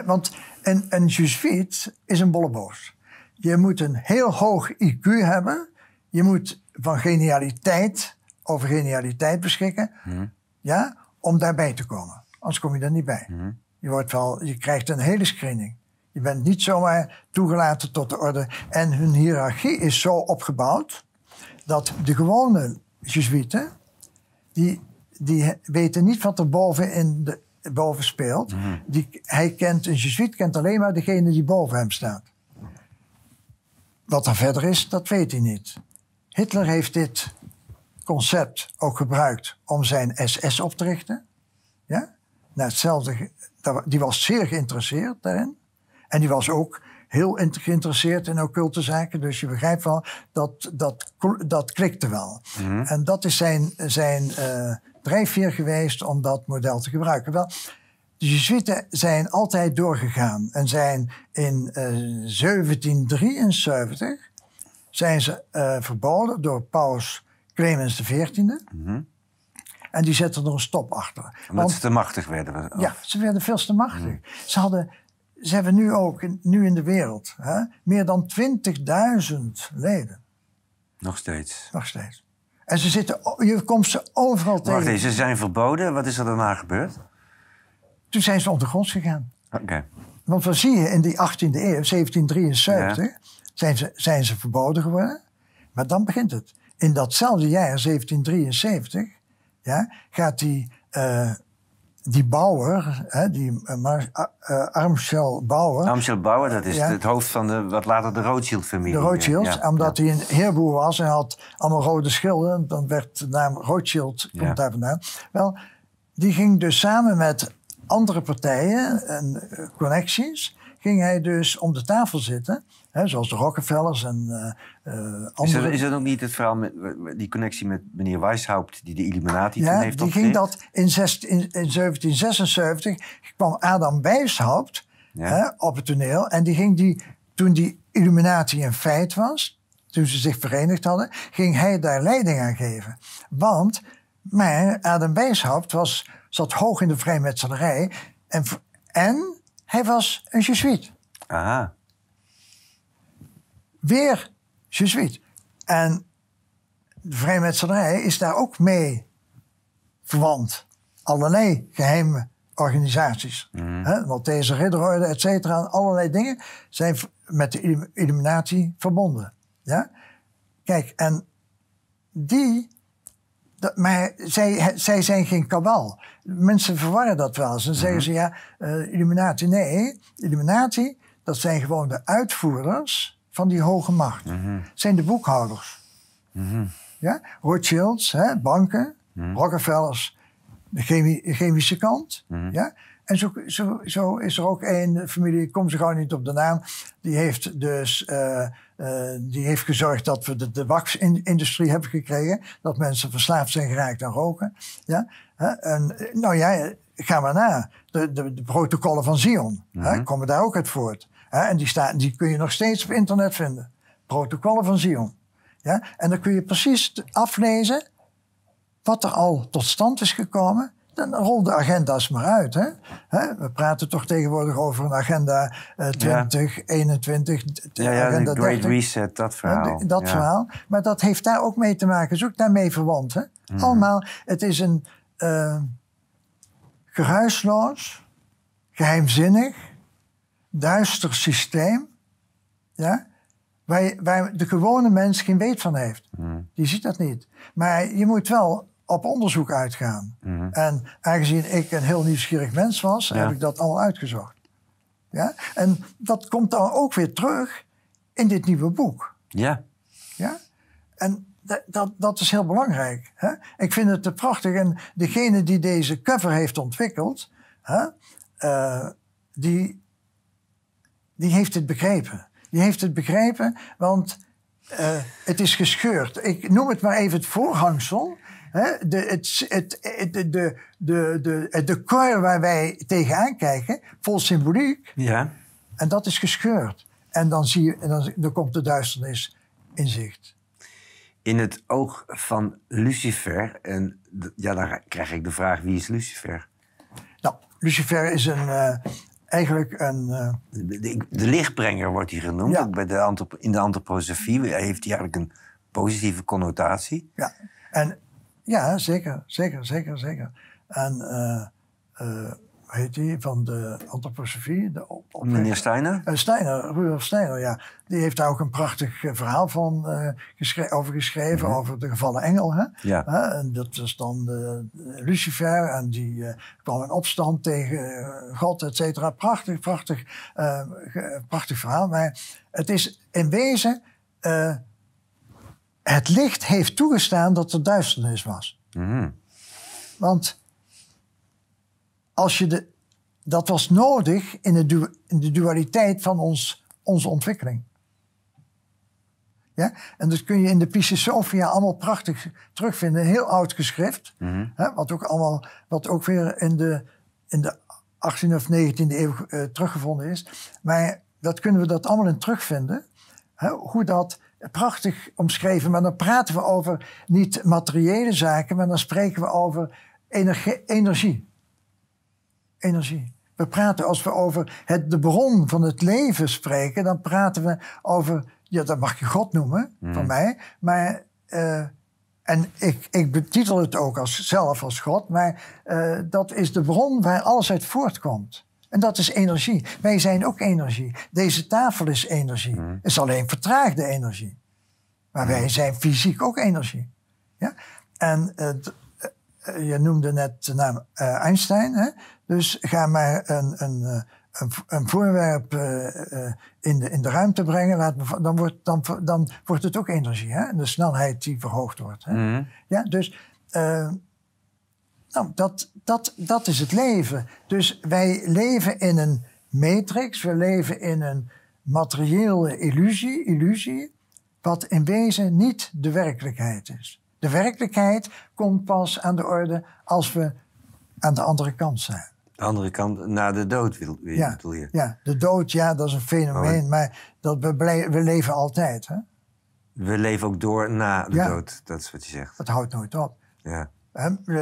want een, een jesuit is een bolleboos. Je moet een heel hoog IQ hebben. Je moet van genialiteit over genialiteit beschikken. Hmm. Ja, om daarbij te komen. Anders kom je er niet bij. Hmm. Je, wordt wel, je krijgt een hele screening. Je bent niet zomaar toegelaten tot de orde. En hun hiërarchie is zo opgebouwd dat de gewone jesuiten, die die weten niet wat er boven, in de, boven speelt. Mhm. die, hij kent, een jezuïet kent alleen maar degene die boven hem staat. Wat er verder is, dat weet hij niet. Hitler heeft dit concept ook gebruikt om zijn SS op te richten. Ja? Nou, hetzelfde, die was zeer geïnteresseerd daarin. En die was ook heel geïnteresseerd in occulte zaken. Dus je begrijpt wel, dat, dat, dat klikte wel. Mhm. En dat is zijn, zijn eh, drijfveer geweest om dat model te gebruiken. Wel, de Jesuiten zijn altijd doorgegaan en zijn in 1773 eh, zijn ze uh, verboden door paus Clemens XIV. Mm -hmm. En die zetten er een stop achter. Omdat Want, ze te machtig werden? Of? Ja, ze werden veel te machtig. Mhm. Ze, hadden, ze hebben nu ook, in, nu in de wereld, hè, meer dan 20.000 leden. Nog steeds? Nog steeds. En ze zitten, je komt ze overal tegen. Wacht ze zijn verboden. Wat is er daarna gebeurd? Toen zijn ze ondergronds gegaan. Oké. Want wat zie je in die 18e eeuw, 1773, zijn, ze, zijn ze verboden geworden. Maar dan begint het. In datzelfde jaar, 1773, ja, gaat die eh, die bouwer, hè, die uh, eh, bouwer. Eh, eh, Bauer. Bauer, dat is het hoofd van de, wat later de Rothschild-familie. De Rothschilds, omdat hij een heerboer was en had allemaal rode schilden. Dan werd de naam Rothschild, komt daar vandaan. Wel, die ging dus samen met andere partijen en connecties, ging hij dus om de tafel zitten zoals de Rockefellers en eh, eh, andere. Is dat, ook niet het verhaal, die connectie met meneer Weishaupt, die de Illuminati ja, toen heeft die ging dat in, in, 1776 kwam Adam Weishaupt hè, op het toneel. En die ging die, toen die Illuminati in feit was, toen ze zich verenigd hadden, ging hij daar leiding aan geven. Want maar Adam Weishaupt was, zat hoog in de vrijmetselarij en, en hij was een jesuit. Aha weer Jezuïet. En de vrijmetselarij is daar ook mee verwant. Allerlei geheime organisaties. Mm -hmm. hè? Maltese ridderorde, et cetera. Allerlei dingen zijn met de illuminatie verbonden. Ja? Kijk, en die... Dat, maar zij, zij zijn geen kabal. Mensen verwarren dat wel Ze zeggen ze, mhm. ja, uh, illuminatie. Nee, illuminatie, dat zijn gewoon de uitvoerders van die hoge macht mhm. zijn de boekhouders. Mhm. ja? Rothschilds, hè, banken, mhm. Rockefellers, de chemische kant. ja? En zo, zo, zo, is er ook een familie, ik kom ze gauw niet op de naam, die heeft dus eh, eh, die heeft gezorgd dat we de, de hebben gekregen. Dat mensen verslaafd zijn geraakt aan roken. Ja? En eh, nou ja, ga maar na. De, de, protocollen van Zion hè, komen daar ook uit voort en die, staat, die kun je nog steeds op internet vinden. Protocollen van Zion. Ja? En dan kun je precies aflezen wat er al tot stand is gekomen. Dan rol de agenda's maar uit. Hè? We praten toch tegenwoordig over een agenda 2021. Eh, ja. ja, agenda de Great Reset, dat verhaal. dat verhaal. Maar dat heeft daar ook mee te maken. Zoek daarmee verwant. Hè? Mhm. Allemaal, het is een uh, geruisloos, geheimzinnig, duister systeem, ja, waar, waar de gewone mens geen weet van heeft. Die hmm. ziet dat niet. Maar je moet wel op onderzoek uitgaan. Hmm. En aangezien ik een heel nieuwsgierig mens was, heb ik dat allemaal uitgezocht. Ja? En dat komt dan ook weer terug in dit nieuwe boek. Ja. ja? En dat, dat is heel belangrijk. Hè? Ik vind het te prachtig. En degene die deze cover heeft ontwikkeld, hè, eh, die die heeft het begrepen. Die heeft het begrepen, want uh, het is gescheurd. Ik noem het maar even het voorhangsel. Hè? De, het, het, de, de, de, de, de koor waar wij tegenaan kijken, vol symboliek. Ja. En dat is gescheurd. En dan, zie je, en dan, dan komt de duisternis in zicht. In het oog van Lucifer, en ja, dan krijg ik de vraag: wie is Lucifer? Nou, Lucifer is een, eh, eigenlijk een... Eh, de, de, lichtbrenger wordt hij genoemd. bij de in de antroposofie mm-hmm. heeft hij eigenlijk een positieve connotatie. Ja, en, ja zeker, zeker, zeker, zeker. En eh, eh, heet die, van de antroposofie. De op, Meneer Steiner? Eh, Steiner, Rudolf Steiner, ja. Die heeft daar ook een prachtig eh, verhaal van, uh, over geschreven, over de gevallen engel. Hè? Ja. en dat was dan Lucifer en die kwam in opstand tegen God, et cetera. Prachtig, prachtig, prachtig verhaal. Maar het is in wezen, het licht heeft toegestaan dat er duisternis was. Mhm. Want als je de, dat was nodig in de, in de dualiteit van ons, onze ontwikkeling. Ja? En dat kun je in de Pisces Sophia allemaal prachtig terugvinden. Een heel oud geschrift, mhm. hè, wat, ook allemaal, wat ook weer in de, in de 18e of 19e eeuw eh, teruggevonden is. Maar dat kunnen we dat allemaal in terugvinden. Hè, hoe dat prachtig omschreven, maar dan praten we over niet materiële zaken, maar dan spreken we over energie. energie energie. We praten, als we over het, de bron van het leven spreken, dan praten we over, ja, dat mag je God noemen, mm. van hmm. mij, maar, eh, en ik, ik betitel het ook als, zelf als God, maar eh, dat is de bron waar alles uit voortkomt. En dat is energie. Wij zijn ook energie. Deze tafel is energie. Hmm. Het is alleen vertraagde energie. Maar hmm. wij zijn fysiek ook energie. Ja? En uh, eh, je noemde net de naam eh, Einstein. Hè? Dus ga maar een, een, eh, een, een voorwerp in, de, in de ruimte brengen. Laat me, dan, wordt, dan, dan wordt het ook energie. Hè? De snelheid die verhoogd wordt. Hè? Mhm. ja, dus nou, dat, dat, dat is het leven. Dus wij leven in een matrix. We leven in een materiële illusie, illusie, wat in wezen niet de werkelijkheid is. De werkelijkheid komt pas aan de orde als we aan de andere kant zijn. De andere kant, na de dood wil, wil ja, je? Ja, de dood, ja, dat is een fenomeen, oh. maar dat we, we leven altijd. Hè? We leven ook door na de dood, dat is wat je zegt. Dat houdt nooit op. Ja.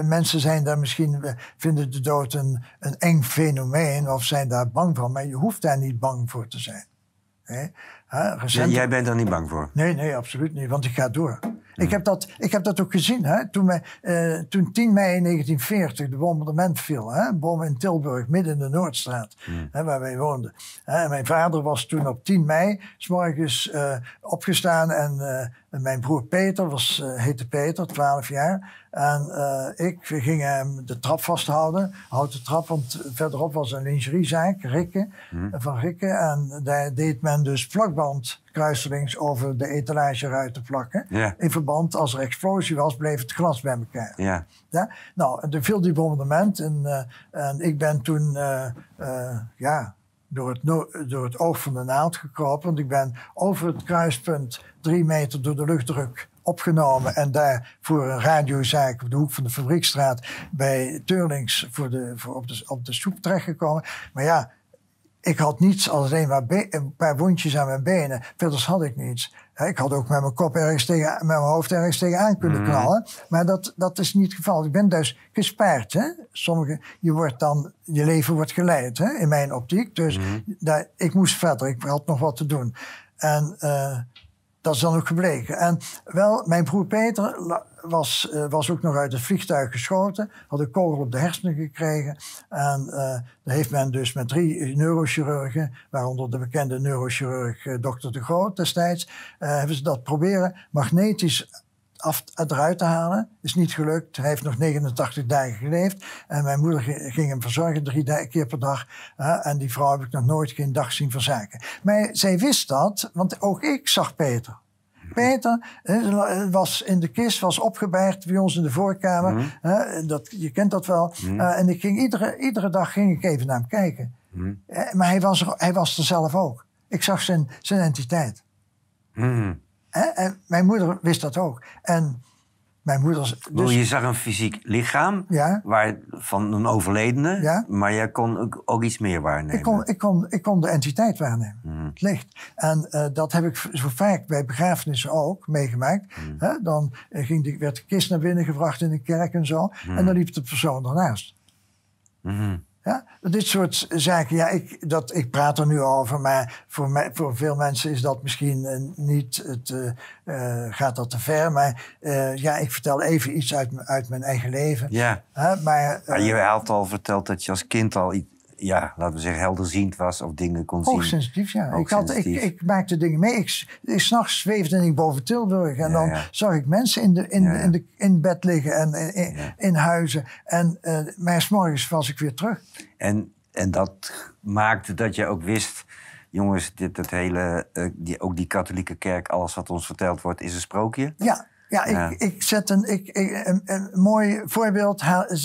mensen zijn daar misschien, vinden de dood een, een eng fenomeen of zijn daar bang van, maar je hoeft daar niet bang voor te zijn. ja, jij bent daar niet bang voor? Nee, nee, absoluut niet, want ik ga door. Ik, heb dat, ik heb dat ook gezien. Hè? Toen, me, eh, toen 10 mei 1940 de bombardement viel. Hè? Bom in Tilburg, midden in de Noordstraat, hè, waar wij woonden. En mijn vader was toen op 10 mei s morgens eh, opgestaan. En eh, mijn broer Peter was, heette Peter, 12 jaar. En ik ging hem de trap vasthouden. Houten trap, want verderop was een lingeriezaak, Rikke, hm. van Rikke. En daar deed men dus plakband kruiselings over de te plakken. In verband, als er explosie was, bleef het glas bij elkaar. Ja. ja? Nou, er viel die bombardement en, eh, en ik ben toen, eh, eh, ja, door het, door het oog van de naald gekropen. Want ik ben over het kruispunt drie meter door de luchtdruk opgenomen en daar voor een radiozaak op de hoek van de Fabriekstraat bij Teurlings voor de, voor op, de, op de soep terechtgekomen. Maar ja, ik had niets als alleen maar een paar wondjes aan mijn benen. Verder had ik niets. Ik had ook met mijn kop ergens tegen, met mijn hoofd ergens tegenaan kunnen mhm. knallen. Maar dat, dat is niet het geval. Ik ben dus gespaard. Hè? Sommige, je, wordt dan, je leven wordt geleid, hè? in mijn optiek. Dus mhm. daar, ik moest verder. Ik had nog wat te doen. En uh, dat is dan ook gebleken. En wel, mijn broer Peter was, eh, was ook nog uit het vliegtuig geschoten. Had een kogel op de hersenen gekregen. En eh, daar heeft men dus met drie neurochirurgen, waaronder de bekende neurochirurg eh, dokter De Groot destijds, hebben ze dat proberen magnetisch af, eruit te halen. Is niet gelukt. Hij heeft nog 89 dagen geleefd. En mijn moeder ging hem verzorgen drie keer per dag. en die vrouw heb ik nog nooit geen dag zien verzaken. Maar zij wist dat, want ook ik zag Peter. Peter eh, was in de kist, was opgebergd bij ons in de voorkamer. Mhm. dat, je kent dat wel. Mhm. Eh, en ik ging iedere, iedere dag ging ik even naar hem kijken. Mhm. Eh, maar hij was, er, hij was er zelf ook. Ik zag zijn, zijn entiteit. en mijn moeder wist dat ook. En mijn moeder... Dus... Je zag een fysiek lichaam waar, van een overledene, maar jij kon ook, iets meer waarnemen. Ik kon, ik kon, ik kon de entiteit waarnemen, mhm. het licht. En eh, dat heb ik zo vaak bij begrafenissen ook meegemaakt. Mhm. Hè? Dan eh, ging die, werd de kist naar binnen gebracht in de kerk en zo. Mhm. En dan liep de persoon daarnaast. -hmm. Ja? Dit soort zaken, ja, ik, dat, ik praat er nu over, maar voor, mij, voor veel mensen is dat misschien eh, niet, het, eh, eh, gaat dat te ver. Maar ja, ik vertel even iets uit, uit mijn eigen leven. Ja. Maar, je had al verteld dat je als kind al ja, laten we zeggen, helderziend was of dingen kon zien. Hoogsensitief, ja. ik, had, ik, ik, maakte dingen mee. Ik, ik s'nachts zweefde ik boven Tilburg. En dan zag ik mensen in, de, in, in, de, in bed liggen en eh, in, in huizen. En uh, maar s'morgens was ik weer terug. En, en dat maakte dat je ook wist... Jongens, dit, dat hele, eh, die, ook die katholieke kerk, alles wat ons verteld wordt, is een sprookje. Ja, ja, ik, zet een, ik, een, mooi voorbeeld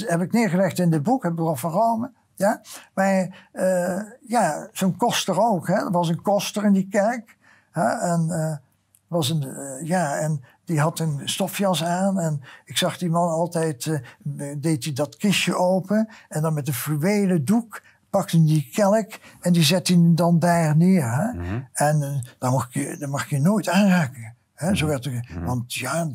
heb ik neergelegd in dit boek, het Bureau van Rome. Ja? Maar eh, ja, zo'n koster ook. Hè? Er was een koster in die kerk. Hè? En, eh, was een, eh, ja, en die had een stofjas aan. En ik zag die man altijd, deed hij dat kistje open. En dan met een fluwelen doek pakte hij die kelk en die zette hij dan daar neer. Hè? Mhm. En dan mag, je, dan mag je nooit aanraken. Hè? Zo werd er, mhm. Want ja,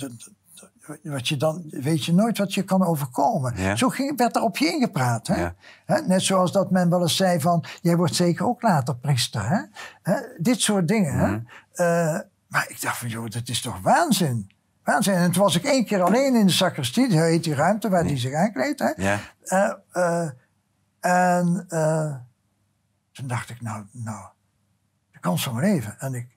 wat je dan weet je nooit wat je kan overkomen. Zo ging, werd er op je ingepraat. Hè? Hè? Net zoals dat men wel eens zei van... jij wordt zeker ook later priester. Hè? hè? Dit soort dingen. Hè? Mhm. Eh, maar ik dacht van, joh, dat is toch waanzin? Waanzin. En toen was ik één keer alleen in de sacristie. die heet die ruimte waar die zich aankleedt. Hè? Eh, eh, en toen dacht ik, nou, nou, de kans van mijn leven. En ik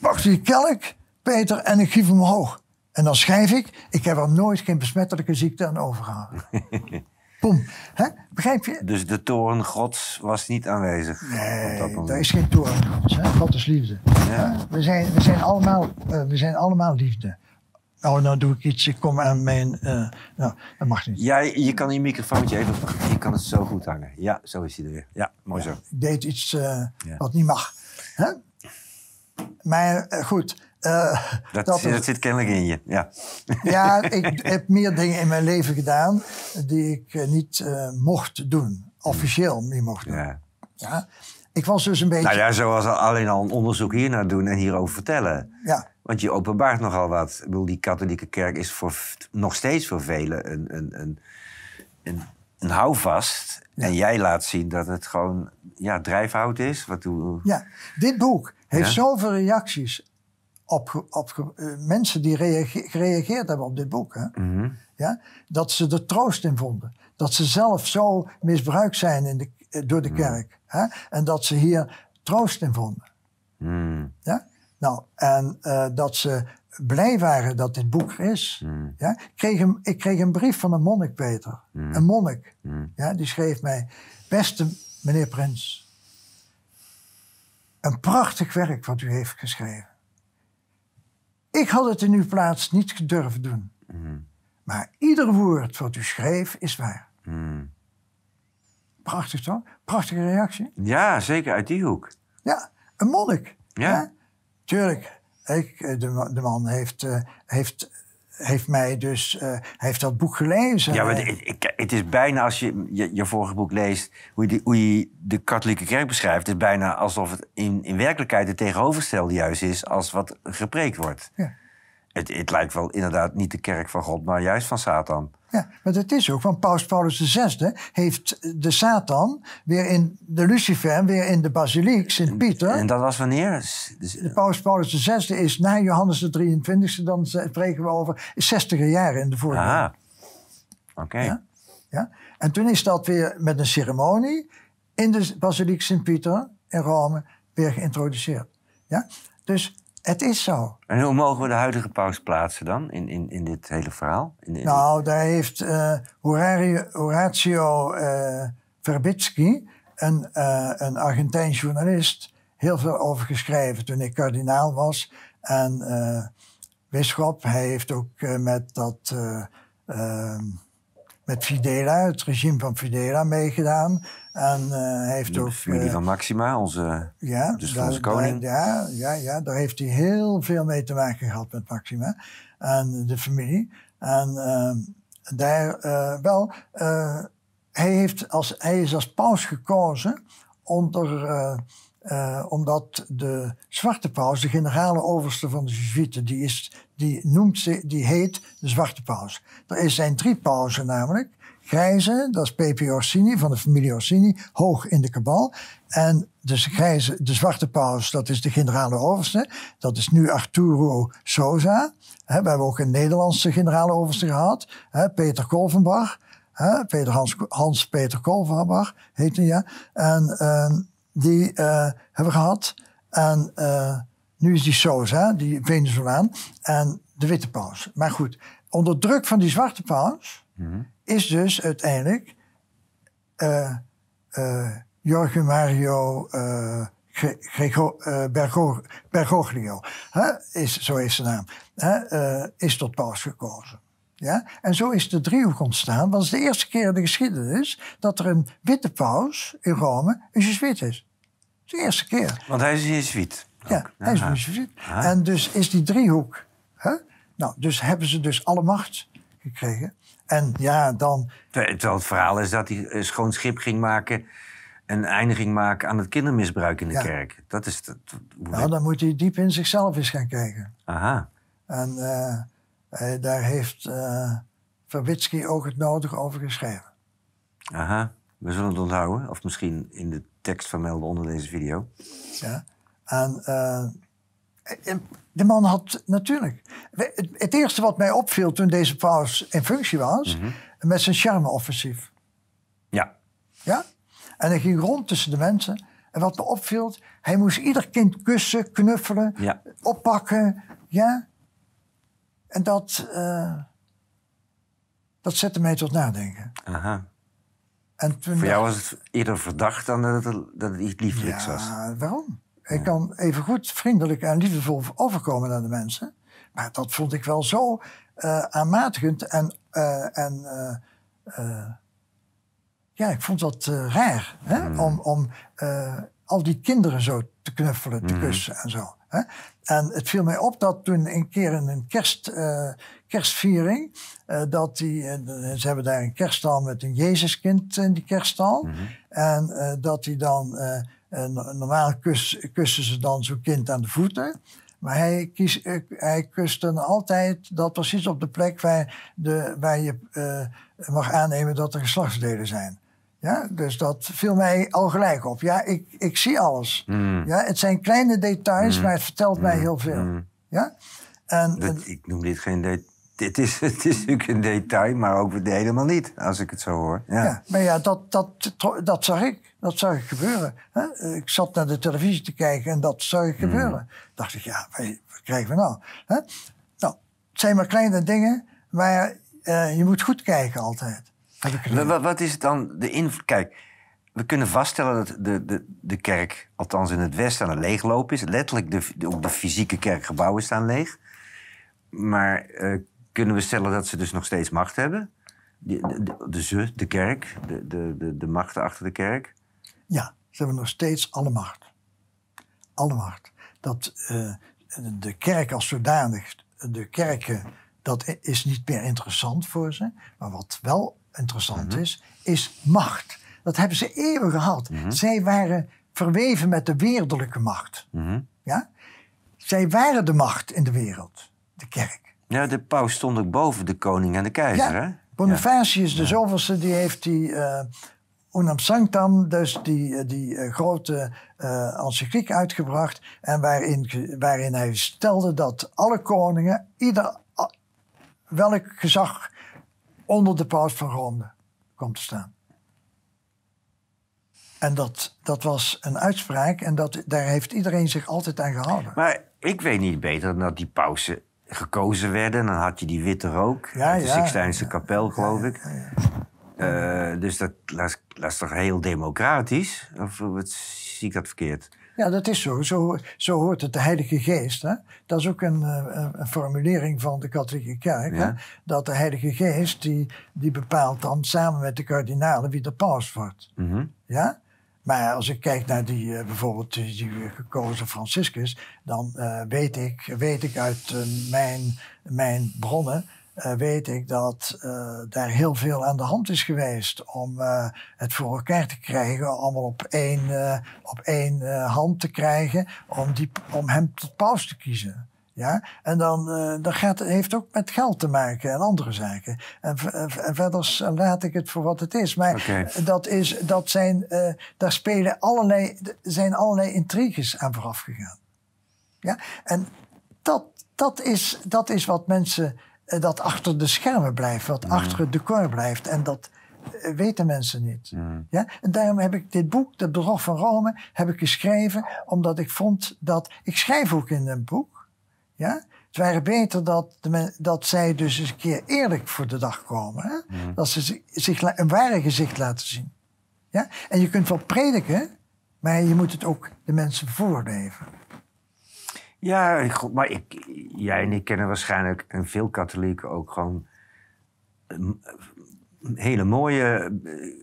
pak (laughs) die kelk, Peter, en ik gief hem omhoog. En dan schrijf ik, ik heb er nooit geen besmettelijke ziekte aan overgehouden. (laughs) Boom. Hè? Begrijp je? Dus de toren gods was niet aanwezig? Nee, daar is geen toren gods. God is liefde. We, zijn, we, zijn allemaal, eh, we zijn allemaal liefde. Oh, nou doe ik iets, ik kom aan mijn... Eh, nou, dat mag niet. Ja, je kan je microfoontje even... Je kan het zo goed hangen. Ja, zo is hij er weer. Ja, mooi zo. Ik deed iets eh, wat niet mag. Hè? Maar goed, eh, dat, zit kennelijk in je, ja. (laughs) Ja, (laughs) ik heb meer dingen in mijn leven gedaan die ik eh, niet eh, mocht doen. Officieel niet mocht doen. Ja. ja. Ik was dus een nou beetje... Nou ja, zoals alleen al een onderzoek hiernaar doen en hierover vertellen. Ja. Want je openbaart nogal wat. Ik bedoel, die katholieke kerk is voor, nog steeds voor velen een, een, een, een, een houvast. En jij laat zien dat het gewoon ja, drijfhout is. Wat doe... Ja, dit boek heeft zoveel reacties op, op eh, mensen die gereageerd hebben op dit boek. Hè? Mhm. ja? Dat ze er troost in vonden. Dat ze zelf zo misbruikt zijn in de, eh, door de mhm. kerk. Hè? En dat ze hier troost in vonden. Mhm. Ja? Nou, en eh, dat ze blij waren dat dit boek er is. Ja? Ik, kreeg een, ik kreeg een brief van een monnik, Peter. Een monnik. Ja? Die schreef mij: Beste meneer Prins, een prachtig werk wat u heeft geschreven. Ik had het in uw plaats niet gedurfd doen. Mm-hmm. Maar ieder woord wat u schreef is waar. Mm-hmm. Prachtig toch? Prachtige reactie. Ja, zeker uit die hoek. Ja, een monnik. Ja. Tuurlijk. Ik, eh, de, de, man heeft, eh, heeft heeft mij dus, eh, heeft dat boek gelezen. Ja, maar het, is bijna als je, je vorige boek leest, hoe je, de, hoe de katholieke kerk beschrijft, het is bijna alsof het in, in werkelijkheid het tegenovergestelde juist is als wat gepreekt wordt. Ja. Het, het, lijkt wel inderdaad niet de kerk van God, maar juist van Satan. Ja, maar dat is ook, want Paus Paulus VI heeft de Satan weer in de Lucifer, weer in de basiliek, Sint-Pieter. En, dat was wanneer? Dus, de Paus Paulus VI is na Johannes de 23e, dan spreken we over 60 jaren in de vorige. Ah, oké. Ja? ja? En toen is dat weer met een ceremonie in de basiliek Sint-Pieter in Rome weer geïntroduceerd. Ja? Dus het is zo. En hoe mogen we de huidige paus plaatsen dan in, in, in dit hele verhaal? In, Nou, daar heeft eh, Horatio uh, eh, Verbitsky, een, uh, een Argentijns journalist, heel veel over geschreven toen ik kardinaal was. En uh, bischop, hij heeft ook met dat. Ehm, met Fidela, het regime van Fidela, meegedaan. En eh, heeft de ook. Familie eh, van Maxima, onze. Ja, dus onze koning. ja, ja, ja, daar heeft hij heel veel mee te maken gehad met Maxima en de familie. En eh, daar wel. hij, heeft als, hij is als paus gekozen onder. omdat de zwarte paus, de generale overste van de Jesuiten, die is die, noemt, die heet de Zwarte Paus. Er zijn drie pauzen namelijk. Grijze, dat is Pepe Orsini van de familie Orsini, hoog in de kabal. En de, grijze, de Zwarte Paus, dat is de generale overste. Dat is nu Arturo Souza. we hebben ook een Nederlandse generale overste gehad, Peter Kolvenbach. Peter Hans, Hans Peter Kolvenbach heette hij, ja. En ehm, die eh, hebben we gehad. En... Eh, nu is die Sosa, die Venezolaan, en de witte paus. Maar goed, onder druk van die zwarte paus mhm. is dus uiteindelijk uh, Jorge Mario eh, Bergo Bergoglio, is, zo is zijn naam, is tot paus gekozen. Ja? En zo is de driehoek ontstaan, want het is de eerste keer in de geschiedenis dat er een witte paus in Rome een jesuit is. De eerste keer. Want hij is wit. Ja, hij is Luciferisch. Ah. Ah. En dus is die driehoek. Hè? Nou, dus hebben ze dus alle macht gekregen. En ja, dan. Terwijl het verhaal is dat hij schoon schip ging maken. Een eindiging maken aan het kindermisbruik in de kerk. Dat is. het. nou, dan moet hij diep in zichzelf eens gaan kijken. Aha. En eh, eh, daar heeft uh, ook het nodig over geschreven. Aha. We zullen het onthouden. Of misschien in de tekst vermelden onder deze video. Ja. Eh, en de man had natuurlijk. Het, eerste wat mij opviel toen deze paus in functie was, mhm. met zijn charme-offensief. Ja. Ja? En hij ging rond tussen de mensen. En wat me opviel, hij moest ieder kind kussen, knuffelen, oppakken. Ja? En dat, eh, dat zette mij tot nadenken. Aha. En Voor jou was het eerder verdacht dan dat het, dat iets lieflijks was? Ja, waarom? Ik kan even goed vriendelijk en liefdevol overkomen aan de mensen. Maar dat vond ik wel zo uh, aanmatigend en, eh, en eh, ja, ik vond dat raar hè? Mm. om, om al die kinderen zo te knuffelen, te mm. kussen en zo. Hè? En het viel mij op dat toen een keer in een kerst, kerstviering, dat die, ze hebben daar een kerststal met een Jezuskind in die kerststal, mm-hmm. en dat hij dan en normaal kussen ze dan zo'n kind aan de voeten. Maar hij, kies, eh, hij kust dan altijd dat precies op de plek waar, de, waar je eh, mag aannemen dat er geslachtsdelen zijn. Ja, dus dat viel mij al gelijk op. Ja, ik, ik zie alles. Hmm. Ja, het zijn kleine details, hmm. maar het vertelt mij hmm. heel veel. Ja? En, dat, ik noem dit geen detail. Dit is, (laughs) het is natuurlijk een detail, maar ook helemaal niet, als ik het zo hoor. Ja, ja maar ja, dat, dat, dat zag ik. Dat zou gebeuren. Hè? Ik zat naar de televisie te kijken en dat zou mm. gebeuren. Mm. Dacht ik, ja, wat krijgen we nou? Hè? Nou, het zijn maar kleine dingen, maar eh, je moet goed kijken altijd. Wat, is het dan de invloed? Kijk, we kunnen vaststellen dat de, de, de kerk, althans in het Westen, aan het leeglopen is. Letterlijk, de, de, ook de fysieke kerkgebouwen staan leeg. Maar eh, kunnen we stellen dat ze dus nog steeds macht hebben? De, de, de, de kerk, de, de, de, machten achter de kerk. Ja, ze hebben nog steeds alle macht. Alle macht. Dat eh, de kerk als zodanig, de kerken, dat is niet meer interessant voor ze. Maar wat wel interessant mhm. is, is macht. Dat hebben ze eeuwen gehad. Mhm. Zij waren verweven met de wereldlijke macht. Mhm. ja? Zij waren de macht in de wereld, de kerk. Ja, de paus stond ook boven de koning en de keizer, hè? Bonifacius, de zoveelste, die heeft die eh, Unam Sanctam, dus die, eh, die eh, grote uh, eh, encycliek uitgebracht. En waarin, waarin hij stelde dat alle koningen, ieder, welk gezag onder de paus van Rome komt te staan. En dat, dat was een uitspraak en dat, daar heeft iedereen zich altijd aan gehouden. Maar ik weet niet beter dan dat die pausen gekozen werden. Dan had je die witte rook ja, de Sixtijnse kapel, geloof ik. Eh, dus dat, dat, is toch heel democratisch? Of wat, zie ik dat verkeerd? Ja, dat is zo. Zo, zo hoort het de Heilige Geest. Hè? Dat is ook een, eh, een formulering van de katholieke kerk. Hè? Dat de Heilige Geest die, die bepaalt dan samen met de kardinalen wie de paus wordt. Mhm. Ja? Maar als ik kijk naar die, eh, bijvoorbeeld die gekozen Franciscus, dan weet, ik, weet ik uit mijn, mijn bronnen eh, weet ik dat eh, daar heel veel aan de hand is geweest om eh, het voor elkaar te krijgen, allemaal op één, op één hand te krijgen, om, die, om hem tot paus te kiezen. Ja? En dan, dat gaat, heeft ook met geld te maken en andere zaken. En, en verder laat ik het voor wat het is. Maar dat is, dat zijn, daar spelen allerlei, zijn allerlei intriges aan vooraf gegaan. Ja? En dat, dat, is, dat is wat mensen eh, dat achter de schermen blijft, wat achter het decor blijft. En dat eh, weten mensen niet. Ja? En daarom heb ik dit boek, de Bedrog van Rome, heb ik geschreven omdat ik vond dat... Ik schrijf ook in een boek. Ja? Het was beter dat, de, dat zij dus eens een keer eerlijk voor de dag komen. Hè? Dat ze zich, zich een ware gezicht laten zien. Ja? En je kunt wel prediken, maar je moet het ook de mensen voorleven. Ja, maar ik, jij en ik kennen waarschijnlijk, en veel katholieken ook, gewoon ehm, hele mooie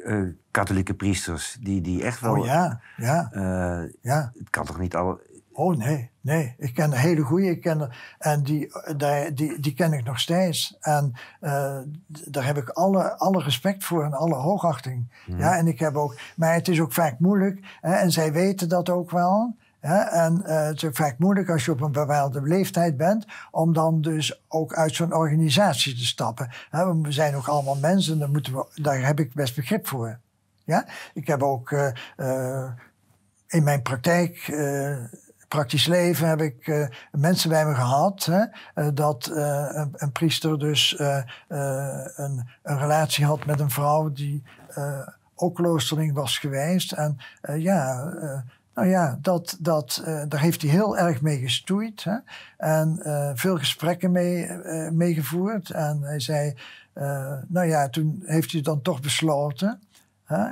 eh, eh, katholieke priesters. Die, die echt wel. Oh ja, ja. Eh, ja. Het kan toch niet al. Oh nee, nee. Ik ken een hele goede. Ik ken en die, die, die, die, ken ik nog steeds. En daar heb ik alle, alle respect voor en alle hoogachting. Mhm. Ja, en ik heb ook. Maar het is ook vaak moeilijk. Hè, en zij weten dat ook wel en eh, het is vaak moeilijk als je op een bepaalde leeftijd bent, om dan dus ook uit zo'n organisatie te stappen. we zijn ook allemaal mensen, daar, moeten we, daar heb ik best begrip voor. Ja? Ik heb ook eh, eh, in mijn praktijk praktisch leven heb ik mensen bij me gehad hè, dat een, priester dus een, een, relatie had met een vrouw die ook kloosterling was geweest. En ja, nou ja, dat, dat, eh, daar heeft hij heel erg mee gestoeid. Hè? En eh, veel gesprekken mee, eh, meegevoerd. En hij zei, nou ja, toen heeft hij dan toch besloten. Hè?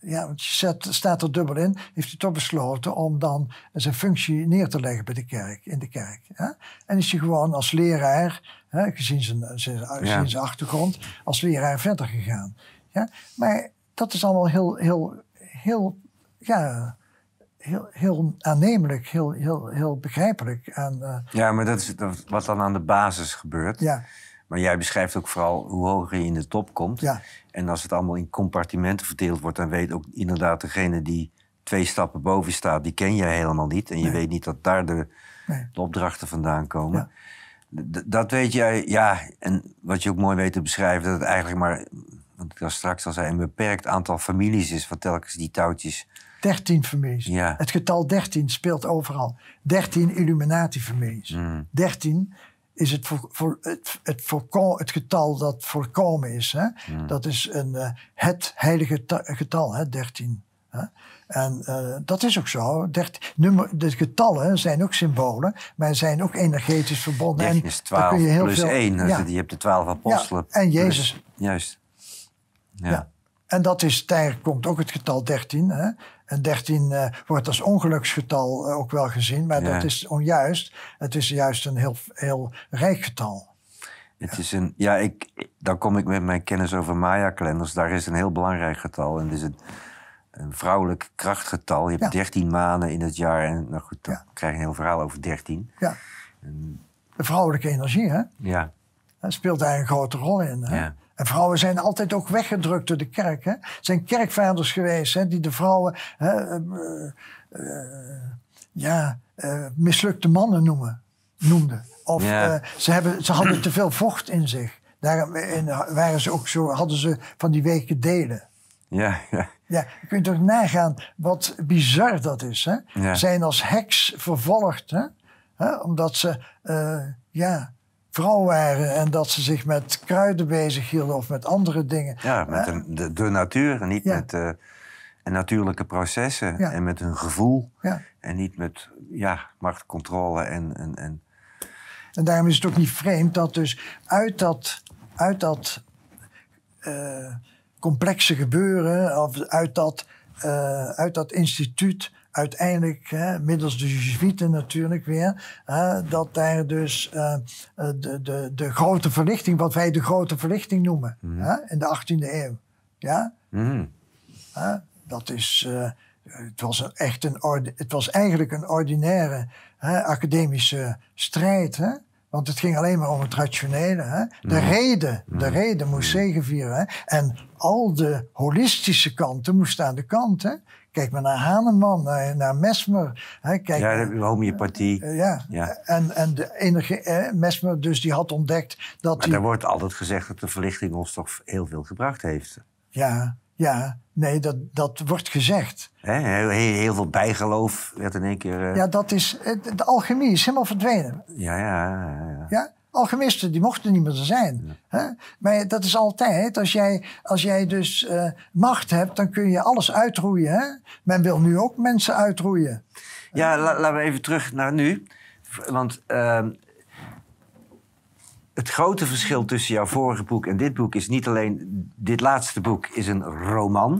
Ja, want je zet, staat er dubbel in. Heeft hij toch besloten om dan zijn functie neer te leggen bij de kerk, in de kerk. Hè? En is hij gewoon als leraar, hè, gezien zijn, zijn achtergrond, als leraar verder gegaan. Ja? Maar dat is allemaal heel, heel, heel ja, heel, heel aannemelijk, heel, heel, heel begrijpelijk. En, eh, ja, maar dat is wat dan aan de basis gebeurt. Ja. Maar jij beschrijft ook vooral hoe hoger je in de top komt. Ja. En als het allemaal in compartimenten verdeeld wordt, dan weet ook inderdaad degene die twee stappen boven staat, die ken jij helemaal niet. En je weet niet dat daar de, de opdrachten vandaan komen. Dat weet jij, ja. En wat je ook mooi weet te beschrijven, dat het eigenlijk maar, wat ik al straks al zei, een beperkt aantal families is wat telkens die touwtjes 13 vermees. Ja. Het getal 13 speelt overal. 13 illuminati vermees. 13 mm. is het, voor, voor het, het, voorkom, het, getal dat voorkomen is. Hè? Mm. Dat is een, eh, het heilige getal, hè? 13. Hè? En eh, dat is ook zo. Dert, nummer, de getallen zijn ook symbolen, maar zijn ook energetisch verbonden. 13 is 12 kun je heel plus 1, dus ja. je hebt de 12 apostelen. Ja, en Jezus. juist. ja. En dat is, daar komt ook het getal 13. Hè? En 13 eh, wordt als ongeluksgetal eh, ook wel gezien, maar dat is onjuist. Het is juist een heel, heel rijk getal. Het ja. is een, ja, ik, dan kom ik met mijn kennis over Maya-kalenders. Daar is een heel belangrijk getal. En het is een, vrouwelijk krachtgetal. Je hebt 13 maanden in het jaar. En nou goed, dan krijg je een heel verhaal over 13. Ja. En, de vrouwelijke energie, hè? Ja. Daar speelt daar een grote rol in. Hè? Ja. En vrouwen zijn altijd ook weggedrukt door de kerk. Hè? Zijn kerkvaders geweest hè, die de vrouwen hè, eh, eh, ja, eh, mislukte mannen noemen, noemden. Of ze, hebben, ze hadden te veel vocht in zich. Daarom waren ze ook zo, hadden ze van die weken delen. Ja, ja. Ja, je kunt toch nagaan wat bizar dat is. Hè? Zijn als heks vervolgd, hè? Hè? omdat ze ja, vrouw waren en dat ze zich met kruiden bezig hielden of met andere dingen. Ja, met de, de, natuur eh, en niet met natuurlijke processen en met hun gevoel. Ja. En niet met ja, machtcontrole en, en, en... En daarom is het ook niet vreemd dat dus uit dat, uit dat eh, complexe gebeuren, of uit dat, eh, uit dat instituut, uiteindelijk, hè, middels de Jesuiten natuurlijk weer, dat daar dus eh, eh, de, de, de grote verlichting, wat wij de grote verlichting noemen, mhm. hè, in de 18e eeuw. Ja? Mhm. dat is, eh, het, was echt een het was eigenlijk een ordinaire academische strijd. Hè? Want het ging alleen maar om het rationele. Hè? De mhm. reden, de reden moest zegevieren. Hè? En al de holistische kanten moesten aan de kant. Hè? Kijk maar naar Haneman, eh, naar, Mesmer. Hè, kijk ja, de homeopathie. Eh, ja. ja. En, en de eh, Mesmer dus die had ontdekt dat Maar die... wordt altijd gezegd dat de verlichting ons toch heel veel gebracht heeft. Ja, ja. Nee, dat, dat wordt gezegd. heel, veel bijgeloof werd in één keer... Ja, dat is... De alchemie is helemaal verdwenen. Ja, ja, ja. ja. ja? Alchemisten, die mochten niet meer zijn. Hè? Maar dat is altijd, als jij, als jij dus eh, macht hebt, dan kun je alles uitroeien. Hè? Men wil nu ook mensen uitroeien. Ja, laten we even terug naar nu. Want ehm, het grote verschil tussen jouw vorige boek en dit boek is niet alleen... Dit laatste boek is een roman.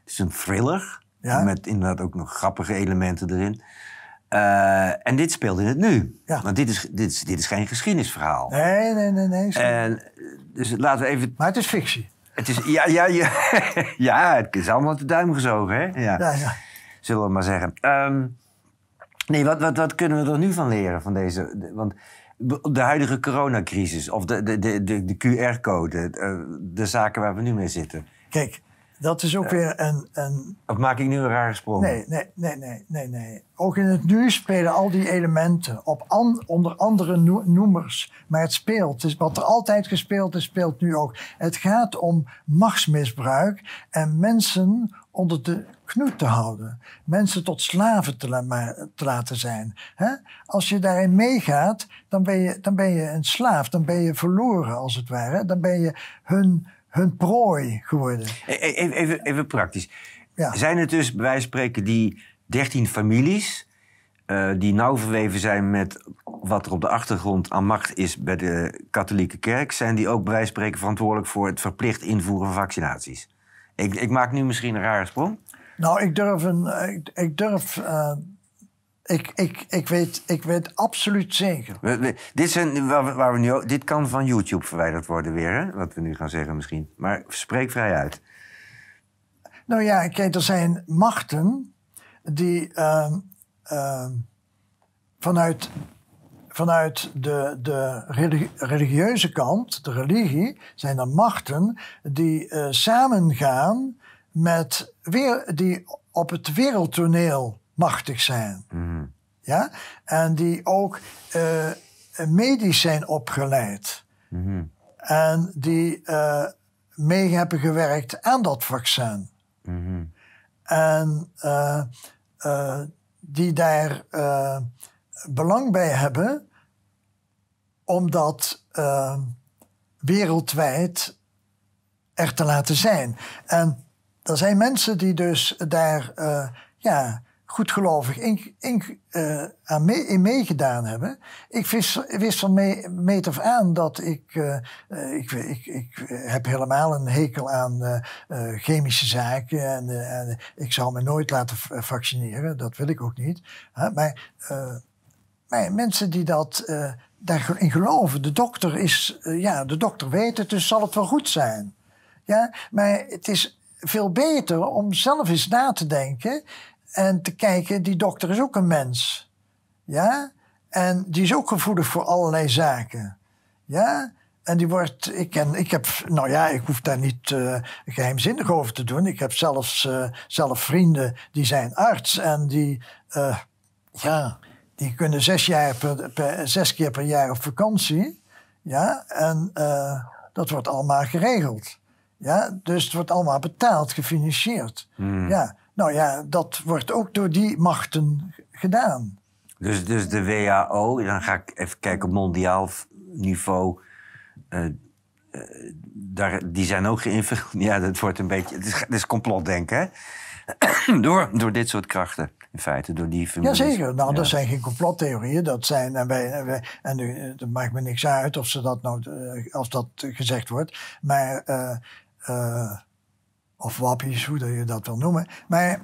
Het is een thriller. Ja. Met inderdaad ook nog grappige elementen erin. Eh, en dit speelt in het nu. Want dit is, dit, is, dit is geen geschiedenisverhaal. Nee, nee, nee. nee en, dus laten we even... Maar het is fictie. Het is, ja, ja, ja, (laughs) ja, het is allemaal te de duim gezogen, hè? Ja, ja. Zullen we maar zeggen. Um, nee, wat, wat, wat kunnen we er nu van leren van deze... De, want de huidige coronacrisis of de, de, de, de, QR-code, de, eh, de zaken waar we nu mee zitten. Kijk, dat is ook weer een, een... Of maak ik nu een rare sprong? Nee, nee, nee, nee, nee, nee. Ook in het nu spelen al die elementen op an, onder andere noemers. Maar het speelt. Dus wat er altijd gespeeld is, speelt nu ook. Het gaat om machtsmisbruik en mensen onder de knoet te houden. Mensen tot slaven te, la te laten zijn. Als je daarin meegaat, dan ben, je, dan ben je een slaaf. Dan ben je verloren, als het ware. Dan ben je hun hun prooi geworden. E-, e-, even, praktisch. Zijn het dus, bij wijze van spreken, die 13 families... Eh, die nauw verweven zijn met wat er op de achtergrond aan macht is bij de katholieke kerk, zijn die ook bij wijze van spreken verantwoordelijk voor het verplicht invoeren van vaccinaties. Ik, ik maak nu misschien een rare sprong. Nou, ik durf, een, ik, durf eh, ik, ik, ik, weet, ik weet absoluut zeker. dit, zijn waar, we nu, dit kan van YouTube verwijderd worden weer, hè? wat we nu gaan zeggen misschien. Maar spreek vrij uit. Nou ja, kijk, er zijn machten die ehm, ehm, vanuit, vanuit de, de religieuze kant, de religie, zijn er machten die eh, samengaan met weer, die op het wereldtoneel machtig zijn. Mhm. Ja? En die ook uh, medisch zijn opgeleid. Mhm. En die eh, mee hebben gewerkt aan dat vaccin. Mhm. En eh, die daar belang bij hebben, omdat wereldwijd er te laten zijn. En er zijn mensen die dus daar ja, goedgelovig in, in, uh, aan mee, in meegedaan hebben. Ik wist, wist van mee, meet af aan dat ik, eh, eh, ik, ik, ik, heb helemaal een hekel aan chemische zaken. En, en, ik zal me nooit laten vaccineren, dat wil ik ook niet. Maar, maar, mensen die dat daarin geloven, de dokter, is, ja, de dokter weet het, dus zal het wel goed zijn. Ja, maar het is veel beter om zelf eens na te denken en te kijken, die dokter is ook een mens. Ja? En die is ook gevoelig voor allerlei zaken. Ja? En die wordt, ik, en ik heb, nou ja, ik hoef daar niet eh, geheimzinnig over te doen. Ik heb zelfs eh, zelf vrienden die zijn arts en die, eh, ja, die kunnen zes, jaar per, zes keer per jaar op vakantie. Ja, en dat wordt allemaal geregeld. Ja, dus het wordt allemaal betaald, gefinancierd. Hmm. Ja, nou ja, dat wordt ook door die machten gedaan. Dus, dus de WHO, dan ga ik even kijken, op mondiaal niveau. Eh, eh, daar, die zijn ook geïnvloed. (laughs) Ja, dat wordt een beetje. Het is, complot is complotdenken, hè? (clears throat) door, door dit soort krachten, in feite, door die Ja, Jazeker, nou, dat zijn geen complottheorieën. Dat zijn, en wij, en, wij, en eh, maakt me niks uit of ze dat nou, als dat gezegd wordt. Maar of wappies, hoe dat je dat wil noemen. Maar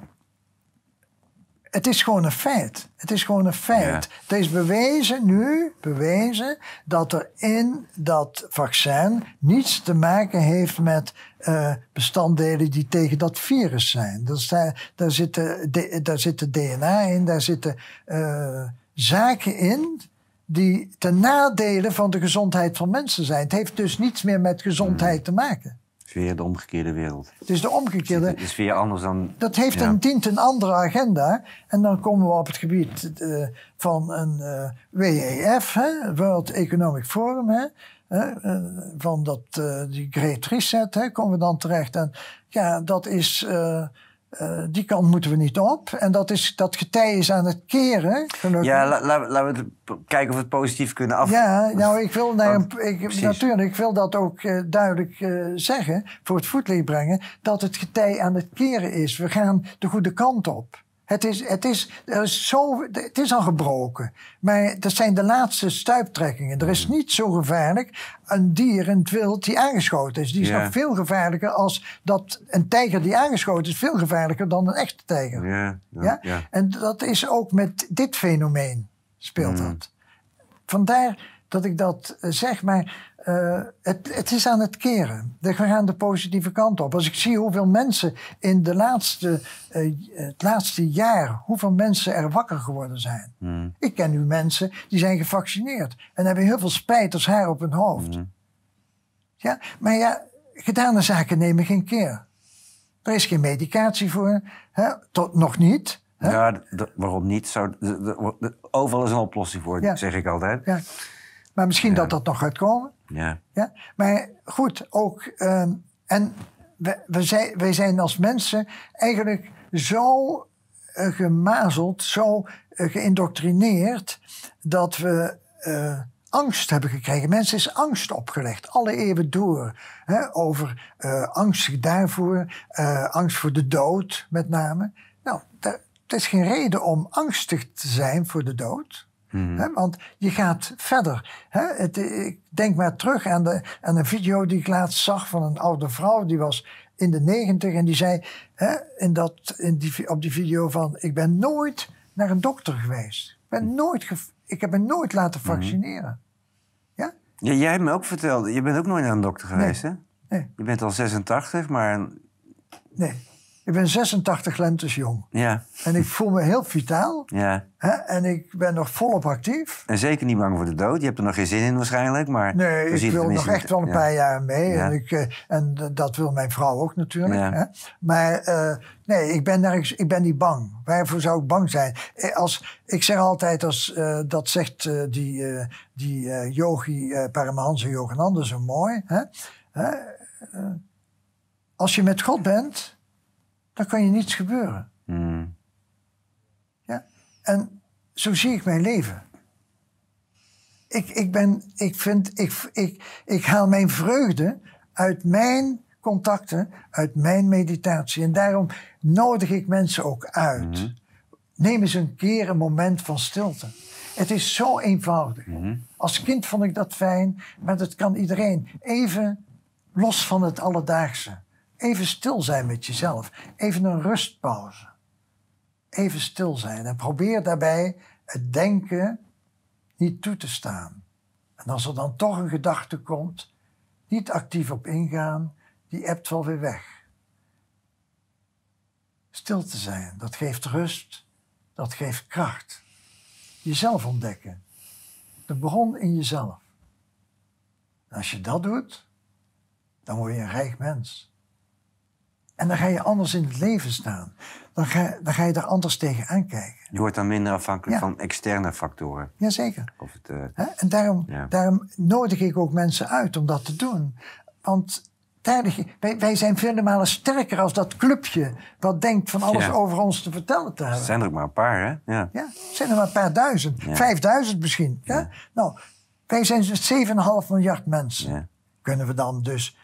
het is gewoon een feit. Het is gewoon een feit. Het is bewezen nu, bewezen, dat er in dat vaccin niets te maken heeft met uh, bestanddelen die tegen dat virus zijn. Dus daar, daar, zitten, daar zitten DNA in, daar zitten uh, zaken in die ten nadele van de gezondheid van mensen zijn. Het heeft dus niets meer met gezondheid hmm. te maken weer de omgekeerde wereld. Het is de omgekeerde. Het is weer anders dan... Dat heeft een, dient een andere agenda. En dan komen we op het gebied eh, van een eh, WEF, hè, World Economic Forum... Hè, eh, van dat, die Great Reset, hè, komen we dan terecht. En ja, dat is... Eh, die kant moeten we niet op. En dat, is, dat getij is aan het keren. Ja, laten la, we kijken of we het positief kunnen af. Ja, nou, ik wil, naar ik, natuurlijk, ik wil dat ook eh, duidelijk eh, zeggen, voor het voetlicht brengen, dat het getij aan het keren is. We gaan de goede kant op. Het is, het, is, eh, zo, het is al gebroken. Maar dat zijn de laatste stuiptrekkingen. Er is mm. niet zo gevaarlijk een dier in het wild die aangeschoten is. Die is nog veel gevaarlijker als dat een tijger die aangeschoten is, veel gevaarlijker dan een echte tijger. ja, ja? En dat is ook met dit fenomeen speelt mm. dat. Vandaar dat ik dat eh, zeg, maar eh, het, het, is aan het keren. We gaan de positieve kant op. Als ik zie hoeveel mensen in de laatste, eh, het laatste jaar, hoeveel mensen er wakker geworden zijn. Hmm. Ik ken nu mensen die zijn gevaccineerd en hebben heel veel spijt als haar op hun hoofd. Hmm. Ja, maar ja, gedane zaken nemen geen keer. Er is geen medicatie voor, hè? Tot, nog niet. Hè? Ja, waarom niet? Zou, overal is een oplossing voor, zeg ik altijd. Ja. Maar misschien dat dat nog gaat komen. Ja. Ja? Maar goed, ook. Ehm, en we, we, zijn, wij zijn als mensen eigenlijk zo eh, gemazeld, zo eh, geïndoctrineerd, dat we. Eh, angst hebben gekregen. Mensen is angst opgelegd, alle eeuwen door. Hè? over angst daarvoor, angst voor de dood met name. Nou, dat het is geen reden om angstig te zijn voor de dood. Mhm. want je gaat verder. het, ik denk maar terug aan, de, aan een video die ik laatst zag van een oude vrouw. Die was in de negentig en die zei in dat, in die, op die video van... Ik ben nooit naar een dokter geweest. Ik, ben mhm. nooit ik heb me nooit laten mhm. vaccineren. Ja? ja? Jij hebt me ook verteld, je bent ook nooit naar een dokter geweest, nee. hè? Je bent al 86, maar... Nee. Ik ben 86 lentes jong. Ja. En ik voel me heel vitaal. Ja. En ik ben nog volop actief. En zeker niet bang voor de dood. Je hebt er nog geen zin in waarschijnlijk. Maar nee, ik wil nog echt wel een paar jaar mee. En, ik, eh, en dat wil mijn vrouw ook natuurlijk. Ja. Hè? Maar eh, nee, ik ben, nergens, ik ben niet bang. Waarvoor zou ik bang zijn? Eh, als, ik zeg altijd, als, dat zegt die, die yogi uh, Paramahansa Yogananda zo mooi. Hè? als je met God bent dan kan je niets gebeuren. Hmm. Ja? En zo zie ik mijn leven. Ik, ik, ben, ik, vind, ik, ik, ik haal mijn vreugde uit mijn contacten, uit mijn meditatie. En daarom nodig ik mensen ook uit. Hmm. Neem eens een keer een moment van stilte. Het is zo eenvoudig. Hmm. Als kind vond ik dat fijn, maar dat kan iedereen. Even los van het alledaagse. Even stil zijn met jezelf. Even een rustpauze. Even stil zijn. En probeer daarbij het denken niet toe te staan. En als er dan toch een gedachte komt, niet actief op ingaan, die ebt wel weer weg. Stil te zijn, dat geeft rust, dat geeft kracht. Jezelf ontdekken. De bron in jezelf. En als je dat doet, dan word je een rijk mens. En dan ga je anders in het leven staan. Dan ga, dan ga je er anders tegen aankijken. Je wordt dan minder afhankelijk van externe factoren. Jazeker. Of het, eh, En daarom, daarom nodig ik ook mensen uit om dat te doen. Want tijdig, wij, wij zijn vele malen sterker als dat clubje... wat denkt van alles over ons te vertellen te hebben. Zijn er maar een paar, hè? Ja, ja zijn er maar een paar duizend. Vijfduizend misschien. Ja? Nou, wij zijn 7,5 dus miljard mensen. Kunnen we dan dus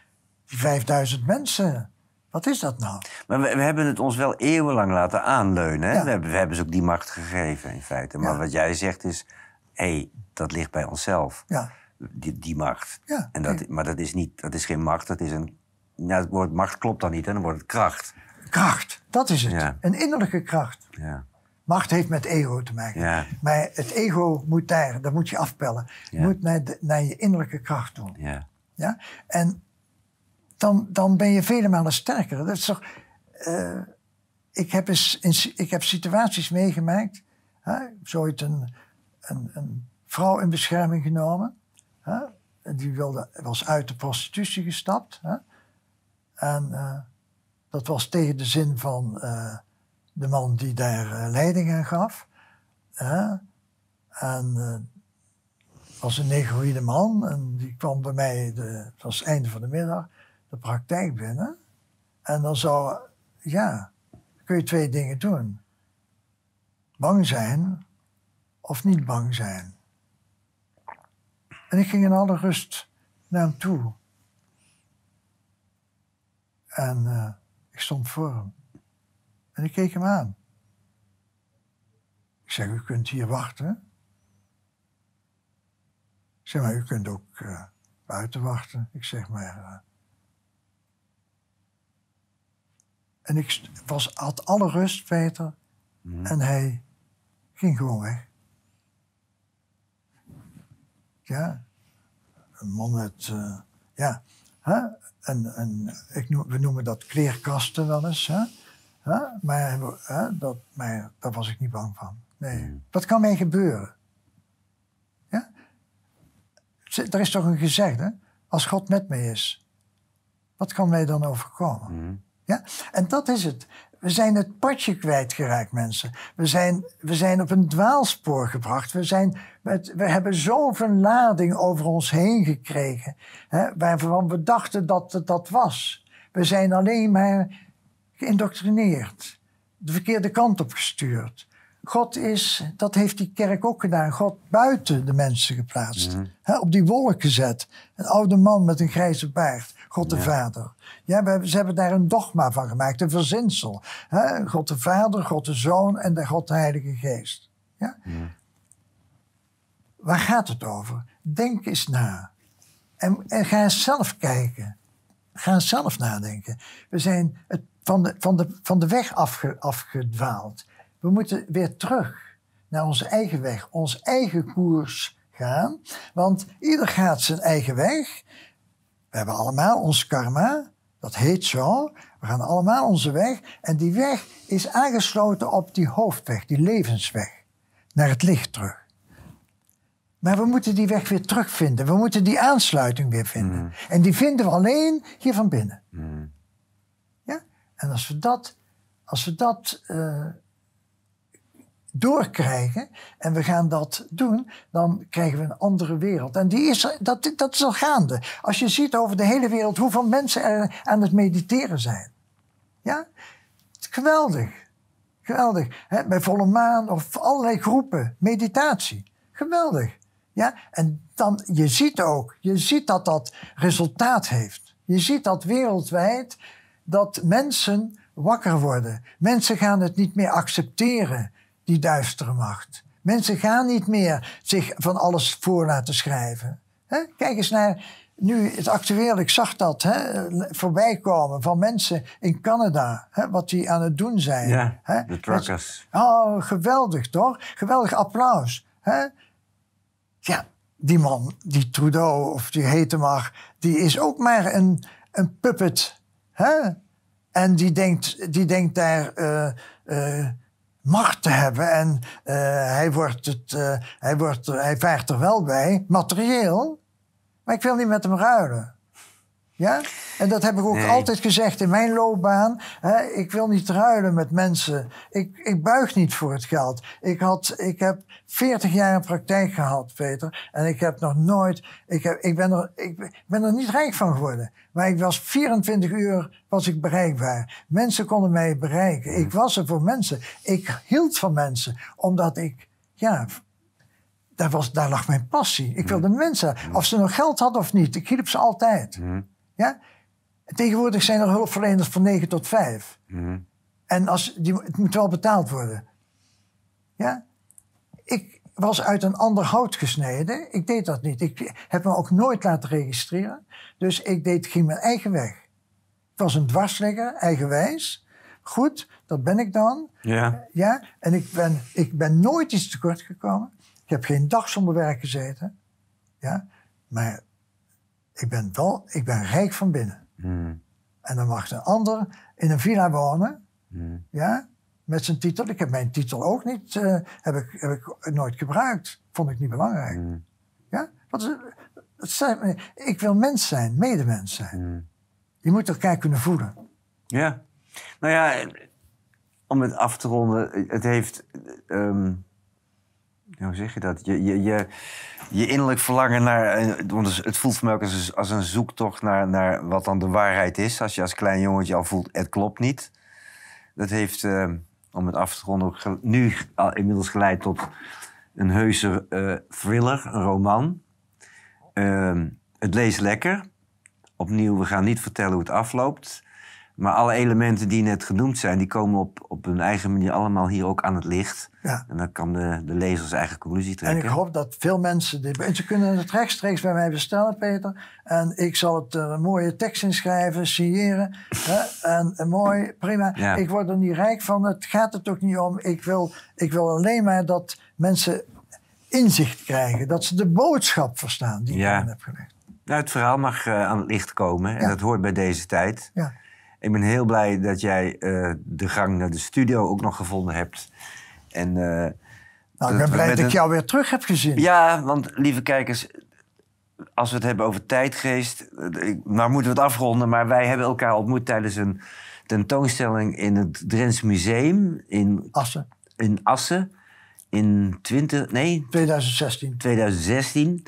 die 5000 mensen wat is dat nou? Maar we, hebben het ons wel eeuwenlang laten aanleunen. Hè? We, hebben, we, hebben, ze ook die macht gegeven in feite. Maar wat jij zegt is, hé, hey, dat ligt bij onszelf. Ja. Die, die macht. Ja, en dat, Maar dat is, niet, dat is geen macht, dat is een... Nou, het woord macht klopt dan niet, hè? dan wordt het kracht. Kracht, dat is het. Een innerlijke kracht. Ja. Macht heeft met ego te maken. Ja. Maar het ego moet daar, dat moet je afpellen. Ja. moet naar, de, naar, je innerlijke kracht doen. Ja. Ja? En dan, dan ben je vele malen sterker. Dat is toch, eh, ik, heb eens, ik heb situaties meegemaakt. Hè? Zo een, een, vrouw in bescherming genomen. Hè? Die wilde, was uit de prostitutie gestapt. Hè? En eh, dat was tegen de zin van eh, de man die daar leiding aan gaf. Hè? En was een negroïde man en die kwam bij mij, de, het was het einde van de middag de praktijk binnen. En dan zou, ja, kun je twee dingen doen. Bang zijn of niet bang zijn. En ik ging in alle rust naar hem toe. En eh, ik stond voor hem. En ik keek hem aan. Ik zeg, u kunt hier wachten. Ik zeg maar, u kunt ook eh, buiten wachten. Ik zeg maar, eh, En ik was, had alle rust, Peter. Mm. En hij ging gewoon weg. Ja. Een man met... Eh, ja. En, en we noemen dat kleerkasten wel eens. Hè? Maar, dat, maar daar was ik niet bang van. Nee. wat mm. kan mij gebeuren. Ja? Er is toch een gezegde? Als God met mij is, wat kan mij dan overkomen? Mm. En dat is het. We zijn het padje kwijtgeraakt, mensen. We zijn, we zijn op een dwaalspoor gebracht. We, zijn, we, we hebben zoveel lading over ons heen gekregen, hè, waarvan we dachten dat het dat was. We zijn alleen maar geïndoctrineerd, de verkeerde kant op gestuurd. God is, dat heeft die kerk ook gedaan, God buiten de mensen geplaatst. Mhm. hè, op die wolk gezet. Een oude man met een grijze baard. God de Vader. Ja, we, ze hebben daar een dogma van gemaakt, een verzinsel. Hè? God de Vader, God de Zoon en de God de Heilige Geest. Ja? ja? Waar gaat het over? Denk eens na. En, en ga eens zelf kijken. Ga eens zelf nadenken. We zijn het, van, de, van, de, van de weg afge, afgedwaald. We moeten weer terug naar onze eigen weg, ons eigen koers gaan. Want ieder gaat zijn eigen weg. We hebben allemaal ons karma, dat heet zo. We gaan allemaal onze weg en die weg is aangesloten op die hoofdweg, die levensweg, naar het licht terug. Maar we moeten die weg weer terugvinden. We moeten die aansluiting weer vinden. Mm. En die vinden we alleen hier van binnen. Mm. Ja? En als we dat, als we dat uh, doorkrijgen en we gaan dat doen, dan krijgen we een andere wereld. En die is, dat, dat is al gaande. Als je ziet over de hele wereld hoeveel mensen er aan het mediteren zijn. Ja? Geweldig. Geweldig. bij volle maan of allerlei groepen. Meditatie. Geweldig. Ja? En dan, je ziet ook, je ziet dat dat resultaat heeft. Je ziet dat wereldwijd dat mensen wakker worden. Mensen gaan het niet meer accepteren die duistere macht. Mensen gaan niet meer zich van alles voor laten schrijven. Kijk eens naar nu het actueel, ik zag dat hè, voorbij komen van mensen in Canada, wat die aan het doen zijn. de truckers. oh, geweldig toch? Geweldig applaus. Ja, die man, die Trudeau, of die heet mag, die is ook maar een, een puppet. En die denkt, die denkt daar, eh, eh, macht te hebben. En uh, hij, wordt het, uh, hij, wordt, hij veigt er wel bij, materieel. Maar ik wil niet met hem ruilen. Ja? En dat heb ik ook altijd gezegd in mijn loopbaan. Hè, ik wil niet ruilen met mensen. Ik, ik buig niet voor het geld. Ik, had, ik heb 40 jaar in praktijk gehad, Peter. En ik heb nog nooit. Ik, heb, ik, ben, er, ik ben er niet rijk van geworden. Maar ik was 24 uur was ik bereikbaar. Mensen konden mij bereiken. Ik was er voor mensen. Ik hield van mensen. Omdat ik. Ja, daar, was, daar lag mijn passie. Ik wilde mm. mensen, of ze nog geld hadden of niet, ik hielp ze altijd. Mm. Ja? Tegenwoordig zijn er hulpverleners van 9 tot 5. Mhm. En als, die, het moet wel betaald worden. Ja? Ik was uit een ander hout gesneden. Ik deed dat niet. Ik heb me ook nooit laten registreren. Dus ik deed, ging mijn eigen weg. Ik was een dwarsligger, eigenwijs. Goed, dat ben ik dan. Ja. ja? En ik ben, ik ben nooit iets tekort gekomen. Ik heb geen dag zonder werk gezeten. Ja? Maar ik ben, wel, ik ben rijk van binnen. Hmm. En dan mag een ander in een villa wonen, hmm. ja, met zijn titel. Ik heb mijn titel ook niet, eh, heb, ik, heb ik nooit gebruikt. Vond ik niet belangrijk. Hmm. Ja? Wat is, ik wil mens zijn, medemens zijn. Je moet elkaar kunnen voelen. Ja. Nou ja, om het af te ronden, het heeft... Ehm, hoe zeg je dat? Je, je, je, je innerlijk verlangen naar. Want het voelt voor mij ook als, een zoektocht naar, naar wat dan de waarheid is. Als je als klein jongetje al voelt, het klopt niet. Dat heeft, eh, om het af te ronden, ook nu inmiddels geleid tot een heuse eh, thriller, een roman. Ehm, het leest lekker. Opnieuw, we gaan niet vertellen hoe het afloopt. Maar alle elementen die net genoemd zijn, die komen op, op hun eigen manier allemaal hier ook aan het licht. Ja. En dan kan de, de lezer zijn eigen conclusie trekken. En ik hoop dat veel mensen dit... Ze kunnen het rechtstreeks bij mij bestellen, Peter. En ik zal het eh, een mooie tekst inschrijven, signeren. hè? En, eh, mooi, prima. Ja. Ik word er niet rijk van. Het gaat er ook niet om. Ik wil, ik wil alleen maar dat mensen inzicht krijgen. Dat ze de boodschap verstaan die ik aan heb gelegd. Nou, het verhaal mag eh, aan het licht komen. En dat hoort bij deze tijd. Ja. Ik ben heel blij dat jij eh, de gang naar de studio ook nog gevonden hebt. En, uh, nou, ik ben blij dat ik jou weer terug heb gezien. Ja, want lieve kijkers, als we het hebben over tijdgeest, eh, nou moeten we het afronden, maar wij hebben elkaar ontmoet tijdens een tentoonstelling in het Drents Museum in Assen. In Assen in 20, nee, 2016. 2016.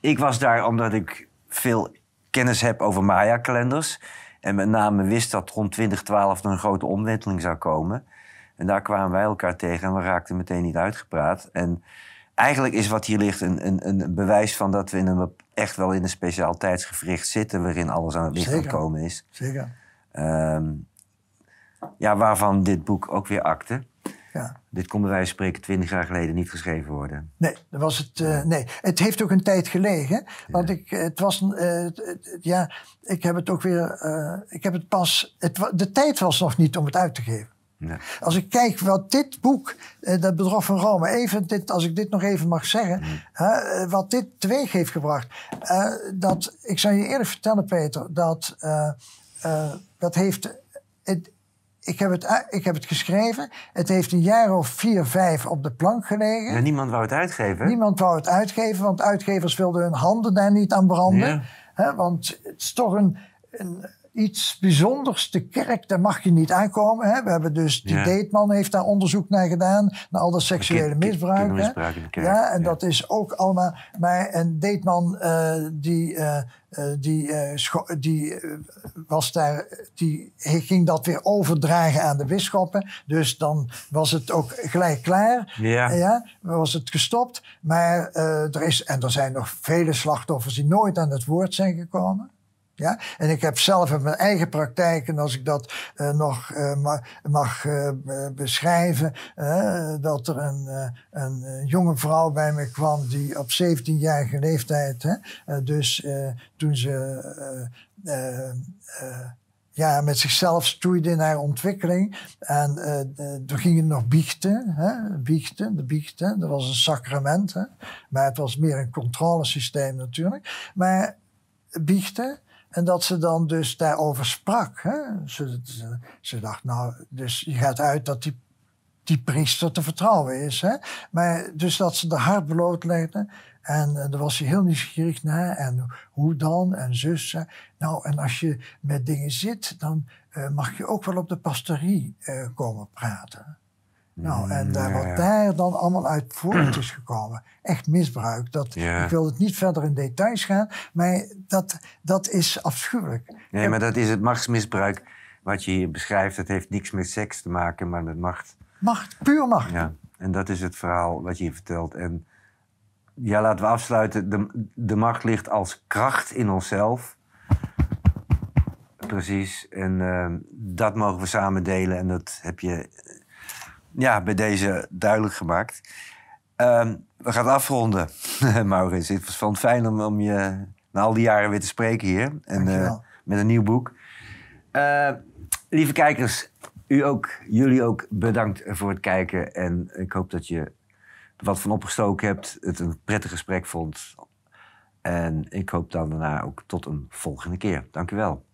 Ik was daar omdat ik veel kennis heb over Maya-kalenders. En met name wist dat rond 2012 er een grote omwenteling zou komen. En daar kwamen wij elkaar tegen en we raakten meteen niet uitgepraat. En eigenlijk is wat hier ligt een, een, een bewijs van dat we in een, echt wel in een speciaal tijdsgevricht zitten... waarin alles aan het licht gekomen is. Zeker. Ehm, ja, waarvan dit boek ook weer akte. Dit kon bij wijze van spreken twintig jaar geleden niet geschreven worden. Nee, dat was het, eh, nee. het heeft ook een tijd gelegen. Want ik, eh, het was, uh, ja, ik heb het ook weer, ik heb het pas, het, de tijd was nog niet om het uit te geven. Als ik kijk wat dit boek, dat betrof van Rome, even dit, als ik dit nog even mag zeggen, hè, wat dit teweeg heeft gebracht. dat, ik zou je eerlijk vertellen, Peter, dat dat heeft. Het, ik heb, het, ik heb het geschreven. Het heeft een jaar of vier, vijf op de plank gelegen. Ja, niemand wou het uitgeven. Niemand wou het uitgeven, want uitgevers wilden hun handen daar niet aan branden. want het is toch een, een iets bijzonders de kerk, daar mag je niet aankomen. Hè? We hebben dus, die Deetman heeft daar onderzoek naar gedaan, naar dat seksuele misbruik. hè misbruik in de kerk. Ja, en dat is ook allemaal. Maar en Deetman, uh, die, eh, eh, die, die was daar, die ging dat weer overdragen aan de bisschoppen. Dus dan was het ook gelijk klaar. Ja. ja was het gestopt. Maar er is, en er zijn nog vele slachtoffers die nooit aan het woord zijn gekomen. Ja? En ik heb zelf in mijn eigen praktijk, en als ik dat uh, nog uh, mag uh, beschrijven, dat er een, een jonge vrouw bij me kwam die op 17-jarige leeftijd, hè, dus toen ze ja, met zichzelf stoeide in haar ontwikkeling. En uh, toen ging het nog biechten. Hè? Biechten, de biechten. Dat was een sacrament. Hè? Maar het was meer een controlesysteem natuurlijk. Maar biechten. En dat ze dan dus daarover sprak. Hè? Ze, ze, dacht, nou, dus je gaat uit dat die, die priester te vertrouwen is. Hè? Maar dus dat ze de hart bloot En er was hij heel nieuwsgierig naar. En hoe dan? En zus. Nou, en als je met dingen zit, dan uh, mag je ook wel op de pastorie uh, komen praten. Nou, en mm, ja, wat daar dan allemaal uit voort is gekomen. Echt misbruik. Dat, Ik wil het niet verder in details gaan, maar dat, dat is afschuwelijk. Nee, maar dat is het machtsmisbruik wat je hier beschrijft. Dat heeft niks met seks te maken, maar met macht. Macht, puur macht. Ja, en dat is het verhaal wat je hier vertelt. En ja, laten we afsluiten. De, de macht ligt als kracht in onszelf. Precies. En eh, dat mogen we samen delen. En dat heb je ja, bij deze duidelijk gemaakt. Ehm, we gaan het afronden, (laughs) Maurits. Het was van fijn om, om, je na al die jaren weer te spreken hier. En uh, met een nieuw boek. Ehm, lieve kijkers, u ook, jullie ook bedankt voor het kijken. En ik hoop dat je er wat van opgestoken hebt. Het een prettig gesprek vond. En ik hoop dan daarna ook tot een volgende keer. Dank u wel.